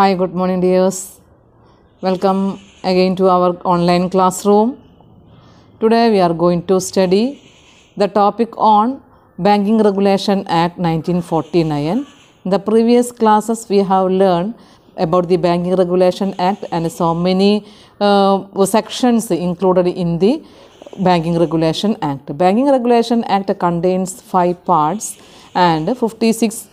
Hi, good morning, dears. Welcome again to our online classroom. Today, we are going to study the topic on Banking Regulation Act 1949. In the previous classes, we have learned about the Banking Regulation Act and so many uh, sections included in the Banking Regulation Act. Banking Regulation Act contains five parts and 56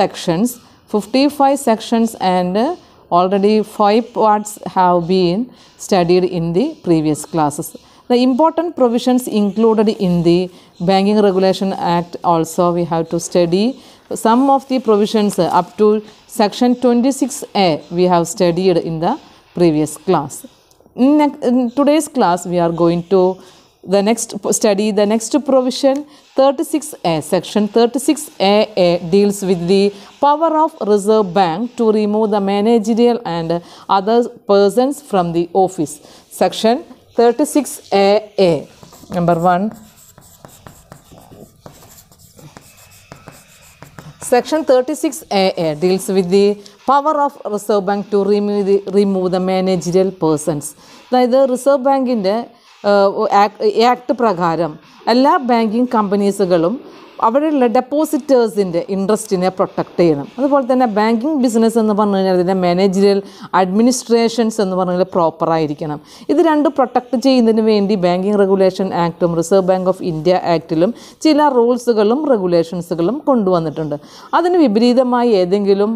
sections 55 sections and uh, already 5 parts have been studied in the previous classes. The important provisions included in the Banking Regulation Act also we have to study some of the provisions uh, up to section 26a we have studied in the previous class. In today's class we are going to the next study, the next provision 36A, section 36AA deals with the power of Reserve Bank to remove the managerial and other persons from the office. Section 36AA, number 1. Section 36AA deals with the power of Reserve Bank remove the managerial persons. Now, the Reserve Bank in the act പ്രകാരം എല്ലാ banking കമ്പനീസുകളും അവിടെയുള്ള ഡെപ്പോസിറ്റേഴ്സിൻ്റെ ഇൻട്രസ്റ്റിനെ protect ചെയ്യണം അതുപോലെ തന്നെ banking business എന്ന് പറഞ്ഞു കഴിഞ്ഞാൽ അതിൻ്റെ മാനേജറിയൽ അഡ്മിനിസ്ട്രേഷൻസ് എന്ന് പറഞ്ഞാൽ പ്രോപ്പറായിരിക്കണം ഇത് രണ്ട് പ്രൊട്ടക്റ്റ് ചെയ്യുന്നതിന് വേണ്ടി ബാങ്കിങ് റെഗുലേഷൻ ആക്ടും റിസർവ് ബാങ്ക് ഓഫ് ഇന്ത്യ ആക്ടിലും ചില റൂൾസുകളും റെഗുലേഷൻസുകളും കൊണ്ടുവന്നിട്ടുണ്ട് അതിന് വിപരീതമായി ഏതെങ്കിലും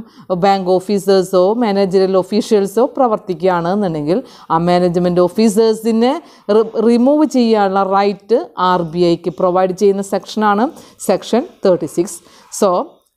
ബാങ്ക് ഓഫീസേഴ്സോ മാനേജറിയൽ ഒഫീഷ്യൽസോ പ്രവർത്തിക്കുകയാണ് എന്നുണ്ടെങ്കിൽ ആ മാനേജ്മെൻറ്റ് ഓഫീസേഴ്സിനെ റിമൂവ് ചെയ്യാനുള്ള റൈറ്റ് ആർ ബി ഐക്ക് പ്രൊവൈഡ് ചെയ്യുന്ന സെക്ഷനാണ് section Section 36. So,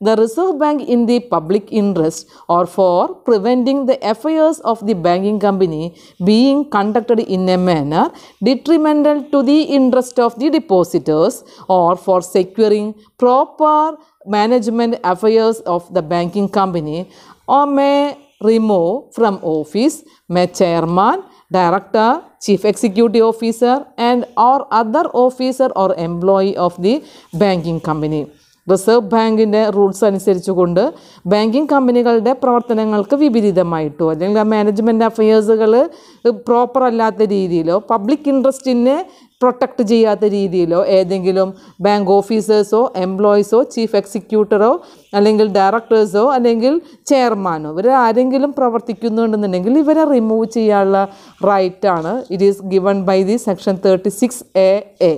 the Reserve Bank in the public interest or for preventing the affairs of the banking company being conducted in a manner detrimental to the interest of the depositors or for securing proper management affairs of the banking company or may remove from office, may chairman, director chief executive officer and or other officer or employee of the banking company Reserve ബാങ്കിൻ്റെ rules അനുസരിച്ചുകൊണ്ട് banking കമ്പനികളുടെ പ്രവർത്തനങ്ങൾക്ക് വിപരീതമായിട്ടോ അല്ലെങ്കിൽ management അഫയേഴ്സുകൾ proper അല്ലാത്ത രീതിയിലോ public ഇൻട്രസ്റ്റിനെ protect ചെയ്യാത്ത രീതിയിലോ ഏതെങ്കിലും ബാങ്ക് ഓഫീസേഴ്സോ എംപ്ലോയീസോ ചീഫ് എക്സിക്യൂട്ടറോ അല്ലെങ്കിൽ ഡയറക്ടേഴ്സോ അല്ലെങ്കിൽ ചെയർമാനോ ഇവർ ആരെങ്കിലും പ്രവർത്തിക്കുന്നുണ്ടെന്നുണ്ടെങ്കിൽ ഇവരെ റിമൂവ് ചെയ്യാനുള്ള റൈറ്റാണ് it is given by the section thirty six A A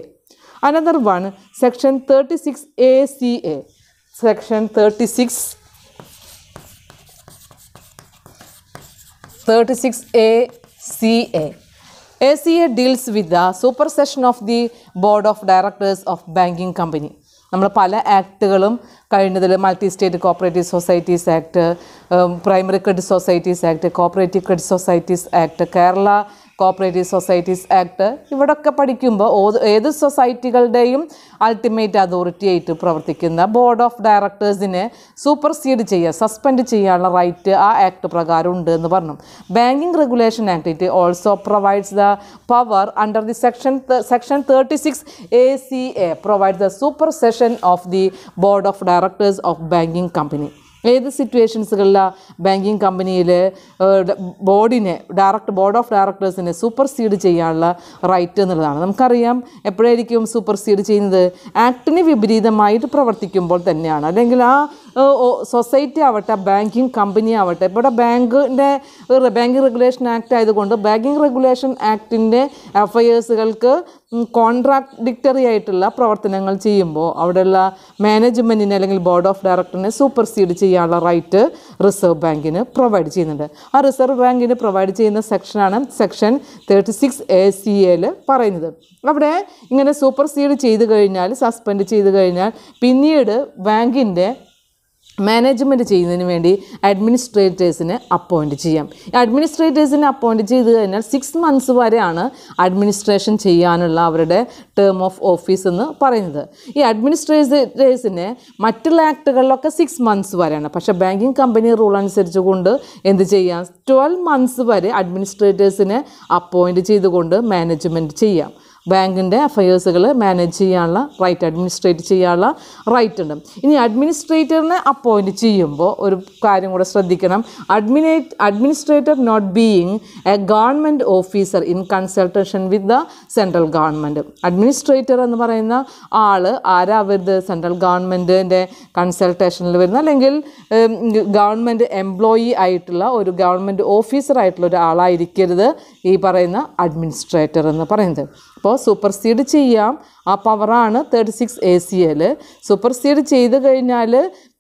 another one section thirty six A C A section thirty six thirty six A C A A A C deals with the supersession of the board of directors of banking company നമ്മൾ പല ആക്ടുകളും കഴിഞ്ഞതിൽ multi state cooperative societies act primary credit societies act cooperative credit societies act Kerala cooperative societies act ഇവിടെയൊക്കെ പഠിക്കുമ്പോൾ ഏത് സൊസൈറ്റികളുടെയും ultimate authority ആയിട്ട് പ്രവർത്തിക്കുന്ന ബോർഡ് ഓഫ് ഡയറക്ടേഴ്സിനെ സൂപ്പർസീഡ് ചെയ്യുക സസ്പെൻഡ് ചെയ്യാനുള്ള റൈറ്റ് ആ ആക്ട് പ്രകാരം ഉണ്ട് എന്ന് പറഞ്ഞു banking regulation act it also provides the power under the section section thirty six A C A provide the supersession of the board of directors of banking company ഏത് സിറ്റുവേഷൻസുകളിലാണ് banking കമ്പനിയിൽ ബോർഡിനെ director board of ഡയറക്ടേഴ്സിനെ supersede ചെയ്യാനുള്ള right എന്നുള്ളതാണ് നമുക്കറിയാം എപ്പോഴായിരിക്കും super seed ചെയ്യുന്നത് ആക്ടിന് വിപരീതമായിട്ട് പ്രവർത്തിക്കുമ്പോൾ തന്നെയാണ് അല്ലെങ്കിൽ ആ സൊസൈറ്റി ആവട്ടെ ബാങ്കിങ് കമ്പനി ആവട്ടെ ഇവിടെ ബാങ്കിൻ്റെ ബാങ്കിങ് റെഗുലേഷൻ ആക്ട് ആയതുകൊണ്ട് ബാങ്കിങ് റെഗുലേഷൻ ആക്ടിൻ്റെ എസുകൾക്ക് കോൺട്രാഡിക്റ്ററി ആയിട്ടുള്ള പ്രവർത്തനങ്ങൾ ചെയ്യുമ്പോൾ അവിടെയുള്ള മാനേജ്മെൻറ്റിനെ അല്ലെങ്കിൽ ബോർഡ് ഓഫ് ഡയറക്ടറിനെ സൂപ്പർസീഡ് ചെയ്യാനുള്ള റൈറ്റ് റിസർവ് ബാങ്കിന് പ്രൊവൈഡ് ചെയ്യുന്നുണ്ട് ആ റിസർവ് ബാങ്കിന് പ്രൊവൈഡ് ചെയ്യുന്ന സെക്ഷനാണ് section thirty six A C എയിൽ പറയുന്നത് അവിടെ ഇങ്ങനെ സൂപ്പർസീഡ് ചെയ്ത് കഴിഞ്ഞാൽ സസ്പെൻഡ് ചെയ്ത് കഴിഞ്ഞാൽ പിന്നീട് ബാങ്കിൻ്റെ മാനേജ്മെൻറ്റ് ചെയ്യുന്നതിന് വേണ്ടി അഡ്മിനിസ്ട്രേറ്റേഴ്സിനെ അപ്പോയിൻറ്റ് ചെയ്യാം അഡ്മിനിസ്ട്രേറ്റേഴ്സിനെ അപ്പോയിൻറ്റ് ചെയ്ത് കഴിഞ്ഞാൽ സിക്സ് മന്ത്സ് വരെയാണ് അഡ്മിനിസ്ട്രേഷൻ ചെയ്യാനുള്ള അവരുടെ ടേം ഓഫ് ഓഫീസ് എന്ന് പറയുന്നത് ഈ അഡ്മിനിസ്ട്രേറ്റേഴ്സിനെ മറ്റുള്ള ആക്ടുകളിലൊക്കെ സിക്സ് മന്ത്സ് വരെയാണ് പക്ഷേ ബാങ്കിങ് കമ്പനി റൂൾ അനുസരിച്ച് കൊണ്ട് എന്ത് ചെയ്യാം ട്വൽവ് മന്ത്സ് വരെ അഡ്മിനിസ്ട്രേറ്റേഴ്സിനെ അപ്പോയിൻറ്റ് ചെയ്തുകൊണ്ട് മാനേജ്മെൻറ്റ് ചെയ്യാം ബാങ്കിൻ്റെ അഫയേഴ്സുകൾ മാനേജ് ചെയ്യാനുള്ള റൈറ്റ് അഡ്മിനിസ്ട്രേറ്റ് ചെയ്യാനുള്ള റൈറ്റ് ഉണ്ട് ഇനി അഡ്മിനിസ്ട്രേറ്ററിനെ അപ്പോയിൻറ്റ് ചെയ്യുമ്പോൾ ഒരു കാര്യം കൂടെ ശ്രദ്ധിക്കണം അഡ്മിനേറ്റ് administrator not being a government officer in consultation with the central government administrator എന്ന് പറയുന്ന ആൾ ആരാവരുത് സെൻട്രൽ ഗവൺമെൻറ്റിൻ്റെ കൺസൾട്ടേഷനിൽ വരുന്ന അല്ലെങ്കിൽ ഗവൺമെൻറ് എംപ്ലോയി ആയിട്ടുള്ള ഒരു ഗവൺമെൻറ് ഓഫീസറായിട്ടുള്ള ഒരാളായിരിക്കരുത് ഈ പറയുന്ന അഡ്മിനിസ്ട്രേറ്റർ എന്ന് പറയുന്നത് അപ്പോൾ സൂപ്പർ സീഡ് ചെയ്യാം ആ പവറാണ് thirty six A C L supersede ചെയ്ത് കഴിഞ്ഞാൽ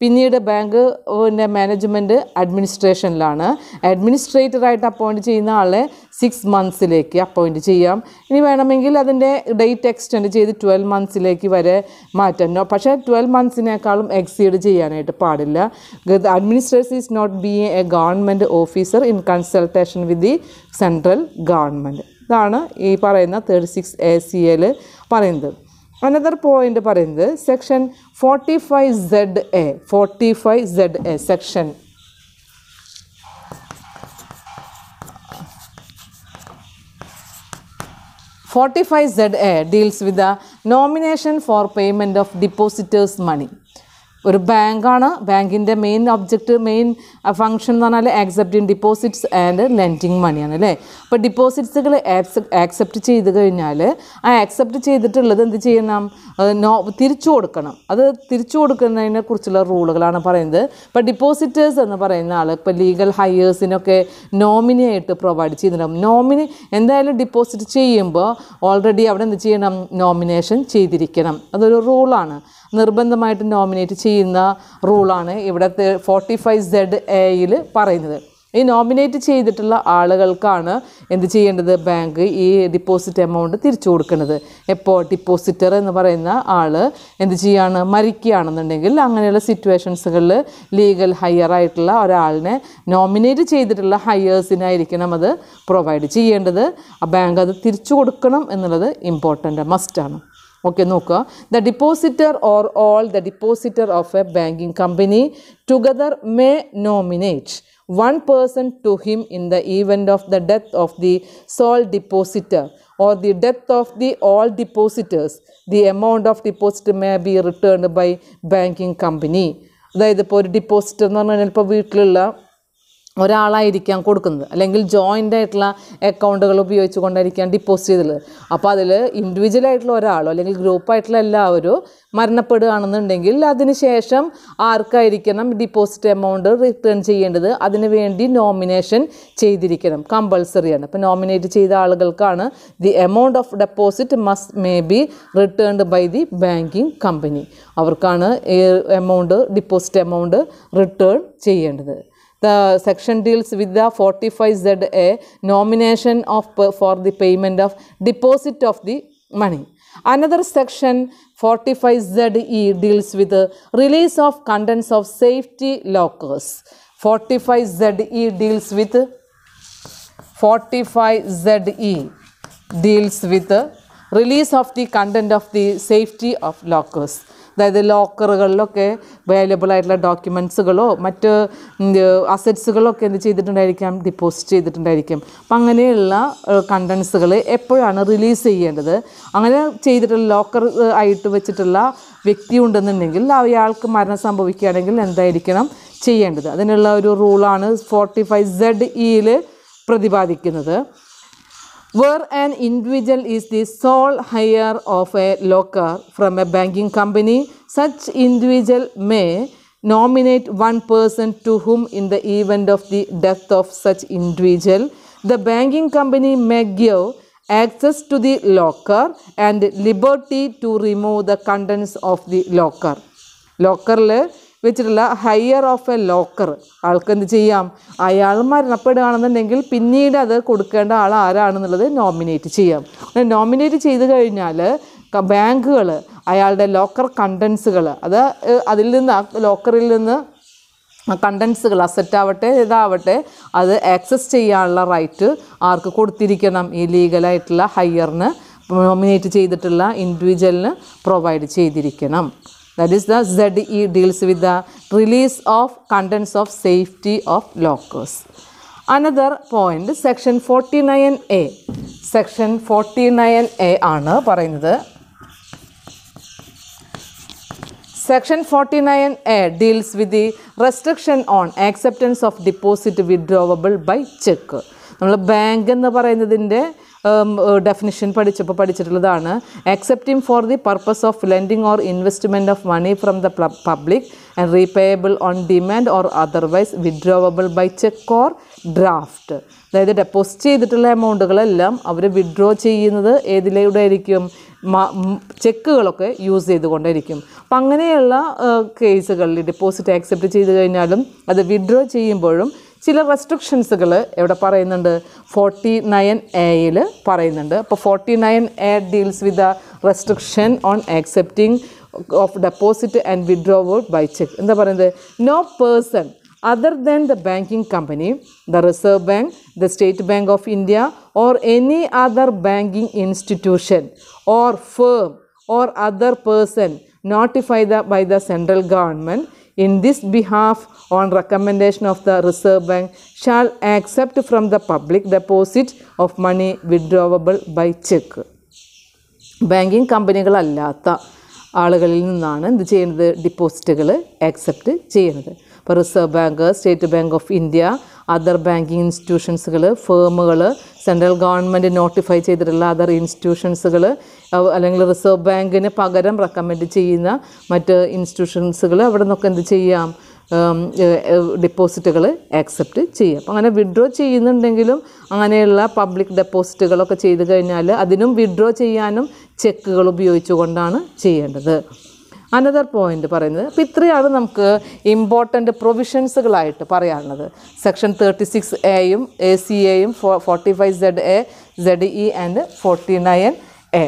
പിന്നീട് ബാങ്ക് പിന്നെ മാനേജ്മെൻറ്റ് അഡ്മിനിസ്ട്രേഷനിലാണ് അഡ്മിനിസ്ട്രേറ്ററായിട്ട് അപ്പോയിൻറ്റ് ചെയ്യുന്ന ആളെ സിക്സ് മന്ത്സിലേക്ക് അപ്പോയിൻറ്റ് ചെയ്യാം ഇനി വേണമെങ്കിൽ അതിൻ്റെ ഡേറ്റ് എക്സ്റ്റെൻഡ് ചെയ്ത് ട്വൽവ് മന്ത്സിലേക്ക് വരെ മാറ്റാം പക്ഷേ ട്വൽവ് മന്ത്സിനേക്കാളും എക്സീഡ് ചെയ്യാനായിട്ട് പാടില്ല administration is not be a government officer in consultation with the central government ഇതാണ് ഈ പറയുന്ന thirty six A C L പറയുന്നത് അനദർ പോയിൻ്റ് പറയുന്നത് section forty five Z A forty five Z A section forty five Z A deals with the nomination for payment of depositors money ഒരു ബാങ്കാണ് ബാങ്കിൻ്റെ main object main function എന്ന് പറഞ്ഞാൽ accepting deposits and lending മണിയാണ് അല്ലേ അപ്പോൾ ഡിപ്പോസിറ്റ്സുകൾ accept ചെയ്ത് കഴിഞ്ഞാൽ ആ ആക്സെപ്റ്റ് ചെയ്തിട്ടുള്ളത് എന്ത് ചെയ്യണം നോ തിരിച്ചു കൊടുക്കണം അത് തിരിച്ചു കൊടുക്കുന്നതിനെ കുറിച്ചുള്ള റൂളുകളാണ് പറയുന്നത് ഇപ്പോൾ ഡിപ്പോസിറ്റേഴ്സ് എന്ന് പറയുന്ന ആൾ ഇപ്പോൾ ലീഗൽ ഹയേഴ്സിനൊക്കെ ആയിട്ട് പ്രൊവൈഡ് ചെയ്തിട്ടുണ്ടാകും നോമിനി എന്തായാലും ഡിപ്പോസിറ്റ് ചെയ്യുമ്പോൾ ഓൾറെഡി അവിടെ എന്ത് ചെയ്യണം നോമിനേഷൻ ചെയ്തിരിക്കണം അതൊരു റൂളാണ് നിർബന്ധമായിട്ട് നോമിനേറ്റ് ചെയ്യുന്ന റൂളാണ് ഇവിടുത്തെ ഫോർട്ടി ഫൈവ് സെഡ് എയിൽ പറയുന്നത് ഈ നോമിനേറ്റ് ചെയ്തിട്ടുള്ള ആളുകൾക്കാണ് എന്ത് ചെയ്യേണ്ടത് ബാങ്ക് ഈ ഡിപ്പോസിറ്റ് എമൗണ്ട് തിരിച്ചു കൊടുക്കുന്നത് എപ്പോൾ ഡിപ്പോസിറ്റർ എന്ന് പറയുന്ന ആൾ എന്ത് ചെയ്യാണ് മരിക്കുകയാണെന്നുണ്ടെങ്കിൽ അങ്ങനെയുള്ള സിറ്റുവേഷൻസുകളിൽ ലീഗൽ ഹയർ ആയിട്ടുള്ള ഒരാളിനെ നോമിനേറ്റ് ചെയ്തിട്ടുള്ള ഹയേഴ്സിനായിരിക്കണം അത് പ്രൊവൈഡ് ചെയ്യേണ്ടത് ആ ബാങ്ക് അത് തിരിച്ചു കൊടുക്കണം എന്നുള്ളത് ഇമ്പോർട്ടൻ്റ് മസ്റ്റാണ് ഓക്കെ നോക്കുക the depositor or all the depositor of a banking company together may nominate one person to him in the event of the death of the sole depositor or the death of the all depositors the amount of deposit may be returned by banking company അതായത് ഇപ്പോൾ ഒരു depositor എന്ന് പറഞ്ഞു കഴിഞ്ഞാൽ ഇപ്പോൾ വീട്ടിലുള്ള ഒരാളായിരിക്കാം കൊടുക്കുന്നത് അല്ലെങ്കിൽ ജോയിൻ്റ് ആയിട്ടുള്ള അക്കൗണ്ടുകൾ ഉപയോഗിച്ച് കൊണ്ടായിരിക്കാം ഡിപ്പോസിറ്റ് ചെയ്തത് അപ്പോൾ അതിൽ ഇൻഡിവിജ്വൽ ആയിട്ടുള്ള ഒരാളോ അല്ലെങ്കിൽ ഗ്രൂപ്പായിട്ടുള്ള എല്ലാവരും മരണപ്പെടുകയാണെന്നുണ്ടെങ്കിൽ അതിനുശേഷം ആർക്കായിരിക്കണം ഡിപ്പോസിറ്റ് എമൗണ്ട് റിട്ടേൺ ചെയ്യേണ്ടത് അതിനു വേണ്ടി നോമിനേഷൻ ചെയ്തിരിക്കണം കമ്പൾസറിയാണ് അപ്പോൾ നോമിനേറ്റ് ചെയ്ത ആളുകൾക്കാണ് the amount of deposit must may be returned by the banking company അവർക്കാണ് എമൗണ്ട് ഡിപ്പോസിറ്റ് എമൗണ്ട് റിട്ടേൺ ചെയ്യേണ്ടത് The section deals with the 45ZA nomination of for the payment of deposit of the money. Another section 45ZE deals with the release of contents of safety lockers. 45ZE deals with 45ZE deals with the release of the content of the safety of lockers. അതായത് ലോക്കറുകളിലൊക്കെ available ആയിട്ടുള്ള ഡോക്യുമെൻസുകളോ മറ്റ് അസറ്റ്സുകളോ ഒക്കെ എന്ത് ചെയ്തിട്ടുണ്ടായിരിക്കാം deposit ചെയ്തിട്ടുണ്ടായിരിക്കും അപ്പം അങ്ങനെയുള്ള കണ്ടൻസുകൾ എപ്പോഴാണ് release ചെയ്യേണ്ടത് അങ്ങനെ ചെയ്തിട്ടുള്ള ലോക്കർ ആയിട്ട് വെച്ചിട്ടുള്ള വ്യക്തി ഉണ്ടെന്നുണ്ടെങ്കിൽ അയാൾക്ക് മരണം സംഭവിക്കുകയാണെങ്കിൽ എന്തായിരിക്കണം ചെയ്യേണ്ടത് അതിനുള്ള ഒരു റൂളാണ് ഫോർട്ടി ഫൈവ് സെഡ് ഇയിൽ പ്രതിപാദിക്കുന്നത് where an individual is the sole hire of a locker from a banking company, such individual may nominate one person to whom in the event of the death of such individual, the banking company may give access to the locker and liberty to remove the contents of the locker. വെച്ചിട്ടുള്ള hire of a locker ആൾക്ക് എന്ത് ചെയ്യാം അയാൾ മരണപ്പെടുകയാണെന്നുണ്ടെങ്കിൽ പിന്നീട് അത് കൊടുക്കേണ്ട ആൾ ആരാണെന്നുള്ളത് nominate ചെയ്യാം nominate ചെയ്ത് കഴിഞ്ഞാൽ ബാങ്കുകൾ അയാളുടെ ലോക്കർ കണ്ടൻസുകൾ അത് അതിൽ നിന്ന് ആ ലോക്കറിൽ നിന്ന് കണ്ടൻസുകൾ അസറ്റ് ആവട്ടെ ഇതാവട്ടെ അത് ആക്സസ് ചെയ്യാനുള്ള റൈറ്റ് ആർക്ക് കൊടുത്തിരിക്കണം ഈ ലീഗലായിട്ടുള്ള ഹയറിന് നോമിനേറ്റ് ചെയ്തിട്ടുള്ള ഇൻഡിവിജ്വലിന് പ്രൊവൈഡ് ചെയ്തിരിക്കണം that is the ZE deals with the release of contents of safety of lockers. Another point, section 49A. Section forty nine A ആണ് പറയുന്നത് section forty nine A deals with the restriction on acceptance of deposit withdrawable by cheque നമ്മൾ bank എന്ന് പറയുന്നതിൻ്റെ definition പഠിച്ചപ്പോൾ പഠിച്ചിട്ടുള്ളതാണ് accepting for the purpose of lending or investment of money from the public and repayable on demand or otherwise withdrawable by cheque or draft അതായത് deposit ചെയ്തിട്ടുള്ള എമൗണ്ടുകളെല്ലാം അവർ withdraw ചെയ്യുന്നത് ഏതിലൂടെ ആയിരിക്കും ചെക്കുകളൊക്കെ യൂസ് ചെയ്തുകൊണ്ടിരിക്കും അപ്പം അങ്ങനെയുള്ള കേസുകളിൽ ഡെപ്പോസിറ്റ് ആക്സെപ്റ്റ് ചെയ്ത് കഴിഞ്ഞാലും അത് വിഡ്രോ ചെയ്യുമ്പോഴും ചില റെസ്ട്രിക്ഷൻസുകൾ എവിടെ പറയുന്നുണ്ട് ഫോർട്ടി നയൻ എയിൽ പറയുന്നുണ്ട് അപ്പോൾ forty nine A deals with the restriction on accepting of deposit and withdrawal by cheque എന്താ പറയുന്നത് no person other than the banking company, the Reserve Bank, the State Bank of India, or any other banking institution or firm or other person notified by the central government in this behalf on recommendation of the reserve Bank shall accept from the public deposit of money withdrawable by cheque banking കമ്പനികളല്ലാത്ത ആളുകളിൽ നിന്നാണ് എന്ത് ചെയ്യുന്നത് ഡിപ്പോസിറ്റുകൾ accept ചെയ്യുന്നത് ഇപ്പോൾ reserve Bank State Bank of India other banking ഇൻസ്റ്റിറ്റ്യൂഷൻസുകൾ ഫേമുകൾ സെൻട്രൽ ഗവൺമെൻറ് നോട്ടിഫൈ ചെയ്തിട്ടുള്ള അതർ ഇൻസ്റ്റിറ്റ്യൂഷൻസുകൾ അല്ലെങ്കിൽ റിസർവ് ബാങ്കിന് പകരം റെക്കമെൻഡ് ചെയ്യുന്ന മറ്റ് ഇൻസ്റ്റിറ്റ്യൂഷൻസുകൾ അവിടെ നിന്നൊക്കെ എന്ത് ചെയ്യാം ഡെപ്പോസിറ്റുകൾ ആക്സെപ്റ്റ് ചെയ്യാം അപ്പം അങ്ങനെ വിഡ്രോ ചെയ്യുന്നുണ്ടെങ്കിലും അങ്ങനെയുള്ള പബ്ലിക് ഡെപ്പോസിറ്റുകളൊക്കെ ചെയ്തു കഴിഞ്ഞാൽ അതിനും വിഡ്രോ ചെയ്യാനും ചെക്കുകൾ ഉപയോഗിച്ചുകൊണ്ടാണ് ചെയ്യേണ്ടത് അനദർ പോയിന്റ് പറയുന്നത് അപ്പോൾ ഇത്രയാണ് നമുക്ക് ഇമ്പോർട്ടൻറ്റ് പ്രൊവിഷൻസുകളായിട്ട് പറയാനുള്ളത് സെക്ഷൻ തേർട്ടി സിക്സ് എയും എ സി എയും ഫോ forty five Z A Z E and forty nine A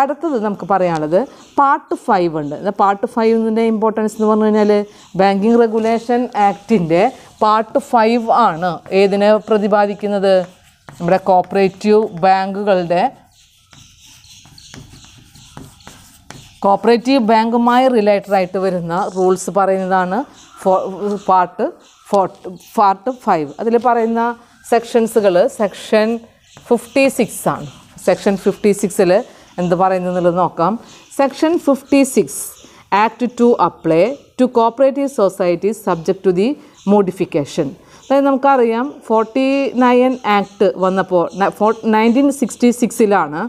അടുത്തത് നമുക്ക് പറയാനുള്ളത് പാർട്ട് ഫൈവ് ഉണ്ട് പാർട്ട് ഫൈവിൻ്റെ ഇമ്പോർട്ടൻസ് എന്ന് പറഞ്ഞു കഴിഞ്ഞാൽ ബാങ്കിങ് റെഗുലേഷൻ ആക്ടിൻ്റെ പാർട്ട് ഫൈവ് ആണ് ഏതിനെ പ്രതിപാദിക്കുന്നത് നമ്മുടെ കോപ്പറേറ്റീവ് ബാങ്കുകളുടെ കോപ്പറേറ്റീവ് ബാങ്കുമായി റിലേറ്റഡ് ആയിട്ട് വരുന്ന റൂൾസ് പറയുന്നതാണ് പാർട്ട് ഫോർ പാർട്ട് ഫൈവ് അതിൽ പറയുന്ന സെക്ഷൻസുകൾ സെക്ഷൻ ഫിഫ്റ്റി സിക്സ് ആണ് സെക്ഷൻ ഫിഫ്റ്റി സിക്സിൽ എന്ത് പറയുന്നതെന്നുള്ളത് നോക്കാം section fifty six act to apply to cooperative societies subject to the modification അതായത് നമുക്കറിയാം ഫോർട്ടി നയൻ ആക്ട് വന്നപ്പോൾ നയൻറ്റീൻ സിക്സ്റ്റി സിക്സിലാണ്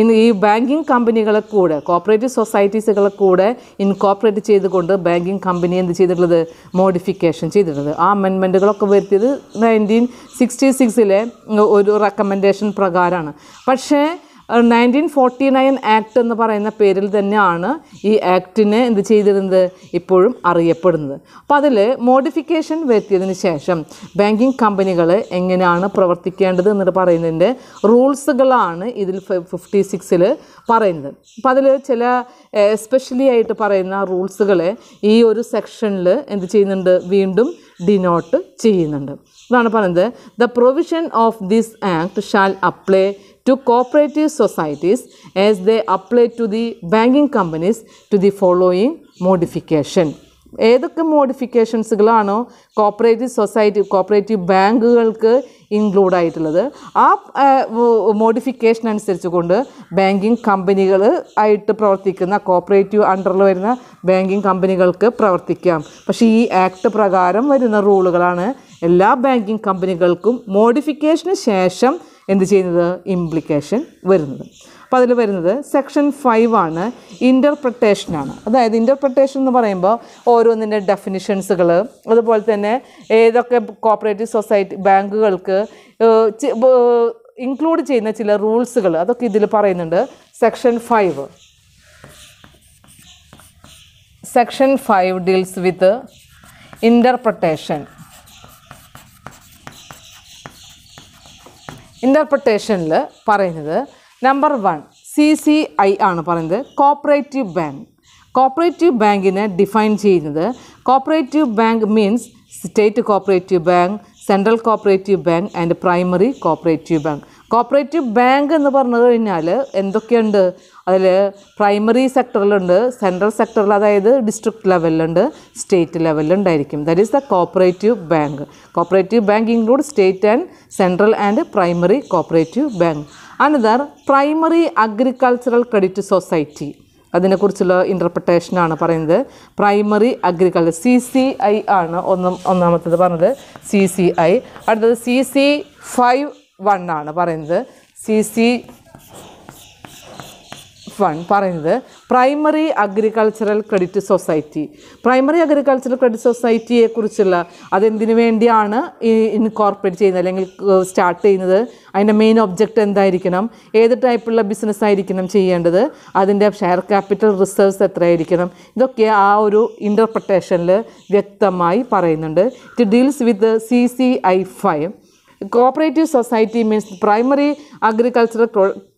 ഇന്ന് ഈ ബാങ്കിങ് കമ്പനികളെ കൂടെ കോപ്പറേറ്റീവ് സൊസൈറ്റീസുകളെ കൂടെ ഇൻകോപ്പറേറ്റ് ചെയ്തുകൊണ്ട് ബാങ്കിങ് കമ്പനി എന്ത് ചെയ്തിട്ടുള്ളത് മോഡിഫിക്കേഷൻ ചെയ്തിട്ടുള്ളത് ആ അമെൻമെൻറ്റുകളൊക്കെ വരുത്തിയത് നയൻറ്റീൻ സിക്സ്റ്റി സിക്സിലെ ഒരു റെക്കമെൻഡേഷൻ പ്രകാരമാണ് പക്ഷേ നയൻറ്റീൻ ഫോർട്ടി നയൻ ആക്ട് എന്ന് പറയുന്ന പേരിൽ തന്നെയാണ് ഈ ആക്ടിനെ എന്ത് ചെയ്തിരുന്നത് ഇപ്പോഴും അറിയപ്പെടുന്നത് അപ്പം അതിൽ മോഡിഫിക്കേഷൻ വരുത്തിയതിന് ശേഷം ബാങ്കിങ് കമ്പനികൾ എങ്ങനെയാണ് പ്രവർത്തിക്കേണ്ടത് എന്നിട്ട് പറയുന്നതിൻ്റെ റൂൾസുകളാണ് ഇതിൽ ഫിഫ്റ്റി സിക്സിൽ പറയുന്നത് അപ്പം അതിൽ ചില എസ്പെഷ്യലി ആയിട്ട് പറയുന്ന റൂൾസുകളെ ഈ ഒരു സെക്ഷനിൽ എന്ത് ചെയ്യുന്നുണ്ട് വീണ്ടും ഡിനോട്ട് ചെയ്യുന്നുണ്ട് അതാണ് പറയുന്നത് the provision of this act shall apply to cooperative societies as they apply to the banking companies to the following modification ഏതൊക്കെ മോഡിഫിക്കേഷൻസുകളാണോ കോപ്പറേറ്റീവ് സൊസൈറ്റി കോപ്പറേറ്റീവ് ബാങ്കുകൾക്ക് ഇൻക്ലൂഡ് ആയിട്ടുള്ളത് ആ മോഡിഫിക്കേഷൻ അനുസരിച്ച് കൊണ്ട് ബാങ്കിങ് കമ്പനികൾ ആയിട്ട് പ്രവർത്തിക്കുന്ന കോപ്പറേറ്റീവ് അണ്ടറിൽ വരുന്ന ബാങ്കിങ് കമ്പനികൾക്ക് പ്രവർത്തിക്കാം പക്ഷേ ഈ ആക്ട് പ്രകാരം വരുന്ന റൂളുകളാണ് എല്ലാ ബാങ്കിങ് കമ്പനികൾക്കും മോഡിഫിക്കേഷന് ശേഷം എന്ത് ചെയ്യുന്നത് ഇംപ്ലിക്കേഷൻ വരുന്നത് അപ്പോൾ അതിൽ വരുന്നത് സെക്ഷൻ ഫൈവ് ആണ് ഇൻ്റർപ്രിട്ടേഷനാണ് അതായത് ഇൻ്റർപ്രിട്ടേഷൻ എന്ന് പറയുമ്പോൾ ഓരോന്നിൻ്റെ ഡെഫിനിഷൻസുകൾ അതുപോലെ തന്നെ ഏതൊക്കെ കോപ്പറേറ്റീവ് സൊസൈറ്റി ബാങ്കുകൾക്ക് ഇൻക്ലൂഡ് ചെയ്യുന്ന ചില റൂൾസുകൾ അതൊക്കെ ഇതിൽ പറയുന്നുണ്ട് section five section five deals with interpretation ഇൻ്റർപ്രിട്ടേഷനിൽ പറയുന്നത് number one C C I ആണ് പറയുന്നത് കോപ്പറേറ്റീവ് ബാങ്ക് കോപ്പറേറ്റീവ് ബാങ്കിനെ ഡിഫൈൻ ചെയ്യുന്നത് cooperative bank means state cooperative bank central cooperative bank and primary cooperative bank cooperative bank എന്ന് പറഞ്ഞു കഴിഞ്ഞാൽ എന്തൊക്കെയുണ്ട് അതിൽ പ്രൈമറി സെക്ടറിലുണ്ട് സെൻട്രൽ സെക്ടറിൽ അതായത് ഡിസ്ട്രിക്ട് ലെവലിലുണ്ട് സ്റ്റേറ്റ് ലെവലിലുണ്ടായിരിക്കും that is the cooperative bank cooperative bank include state and central and primary cooperative bank another primary agricultural credit society അതിനെക്കുറിച്ചുള്ള ഇൻ്റർപ്രിട്ടേഷനാണ് പറയുന്നത് primary agriculture C C I ആണ് ഒന്നും ഒന്നാമത്തേത് പറഞ്ഞത് സി സി ഐ അടുത്തത് സി സി ഫൈവ് വൺ ആണ് പറയുന്നത് സി സി വൺ പറയുന്നത് primary agricultural credit society primary agricultural credit സൊസൈറ്റിയെക്കുറിച്ചുള്ള അതെന്തിനു വേണ്ടിയാണ് ഇൻകോർപ്പറേറ്റ് ചെയ്യുന്നത് അല്ലെങ്കിൽ സ്റ്റാർട്ട് ചെയ്യുന്നത് അതിൻ്റെ മെയിൻ ഒബ്ജക്റ്റ് എന്തായിരിക്കണം ഏത് ടൈപ്പുള്ള ബിസിനസ് ആയിരിക്കണം ചെയ്യേണ്ടത് അതിൻ്റെ ഷെയർ ക്യാപിറ്റൽ റിസർവ്സ് എത്രയായിരിക്കണം ഇതൊക്കെ ആ ഒരു ഇൻ്റർപ്രട്ടേഷനിൽ വ്യക്തമായി പറയുന്നുണ്ട് it deals with C C I five cooperative society means primary agricultural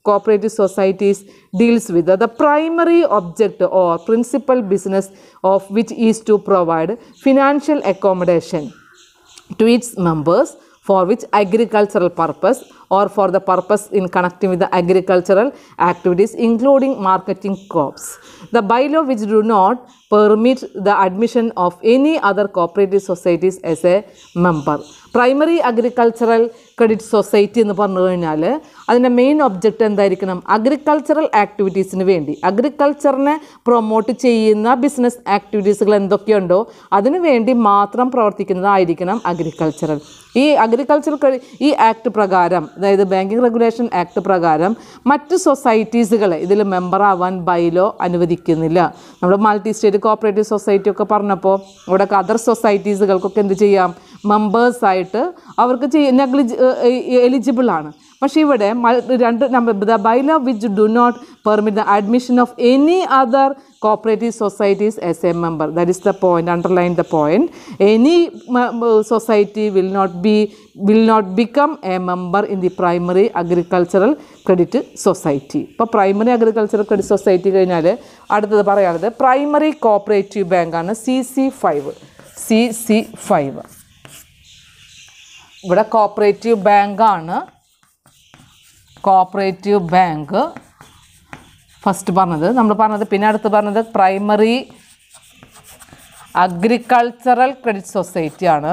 cooperative societies deals with the, the primary object or principal business of which is to provide financial accommodation to its members for which agricultural purpose or for the purpose in connecting with the agricultural activities including marketing crops. The bylaw which do not permit the admission of any other cooperative societies as a member. Primary agricultural credit society എന്ന് പറഞ്ഞു കഴിഞ്ഞാൽ അതിൻ്റെ main object എന്തായിരിക്കണം agricultural ആക്ടിവിറ്റീസിന് വേണ്ടി അഗ്രികൾച്ചറിനെ promote ചെയ്യുന്ന business ആക്ടിവിറ്റീസുകൾ എന്തൊക്കെയുണ്ടോ അതിനു വേണ്ടി മാത്രം പ്രവർത്തിക്കുന്നതായിരിക്കണം അഗ്രികൾച്ചറൽ ഈ അഗ്രികൾച്ചറൽ ഈ ആക്ട് പ്രകാരം അതായത് ബാങ്കിങ് റെഗുലേഷൻ ആക്ട് പ്രകാരം മറ്റ് സൊസൈറ്റീസുകളെ ഇതിൽ മെമ്പറാവാൻ ബൈലോ അനുവദിക്കുന്നില്ല നമ്മൾ മൾട്ടി സ്റ്റേറ്റ് കോപ്പറേറ്റീവ് സൊസൈറ്റി ഒക്കെ പറഞ്ഞപ്പോൾ ഇവിടെ അതർ സൊസൈറ്റീസുകൾക്കൊക്കെ എന്ത് ചെയ്യാം മെമ്പേഴ്സായിട്ട് അവർക്ക് നെഗ്ലിജ് എലിജിബിൾ ആണ് പക്ഷേ ഇവിടെ രണ്ട് number the bylaw which do not permit the admission of any other cooperative societies as a member that is the point underline the point any society will not be will not become a member in the primary agricultural credit society ഇപ്പോൾ primary agricultural credit society കഴിഞ്ഞാൽ അടുത്തത് പറയാനുള്ളത് primary cooperative ബാങ്കാണ് C C five C C five ഇവിടെ cooperative ബാങ്കാണ് cooperative bank first പറഞ്ഞത് നമ്മൾ പറഞ്ഞത് പിന്നെ അടുത്ത് പറഞ്ഞത് പ്രൈമറി അഗ്രികൾച്ചറൽ ക്രെഡിറ്റ് സൊസൈറ്റിയാണ്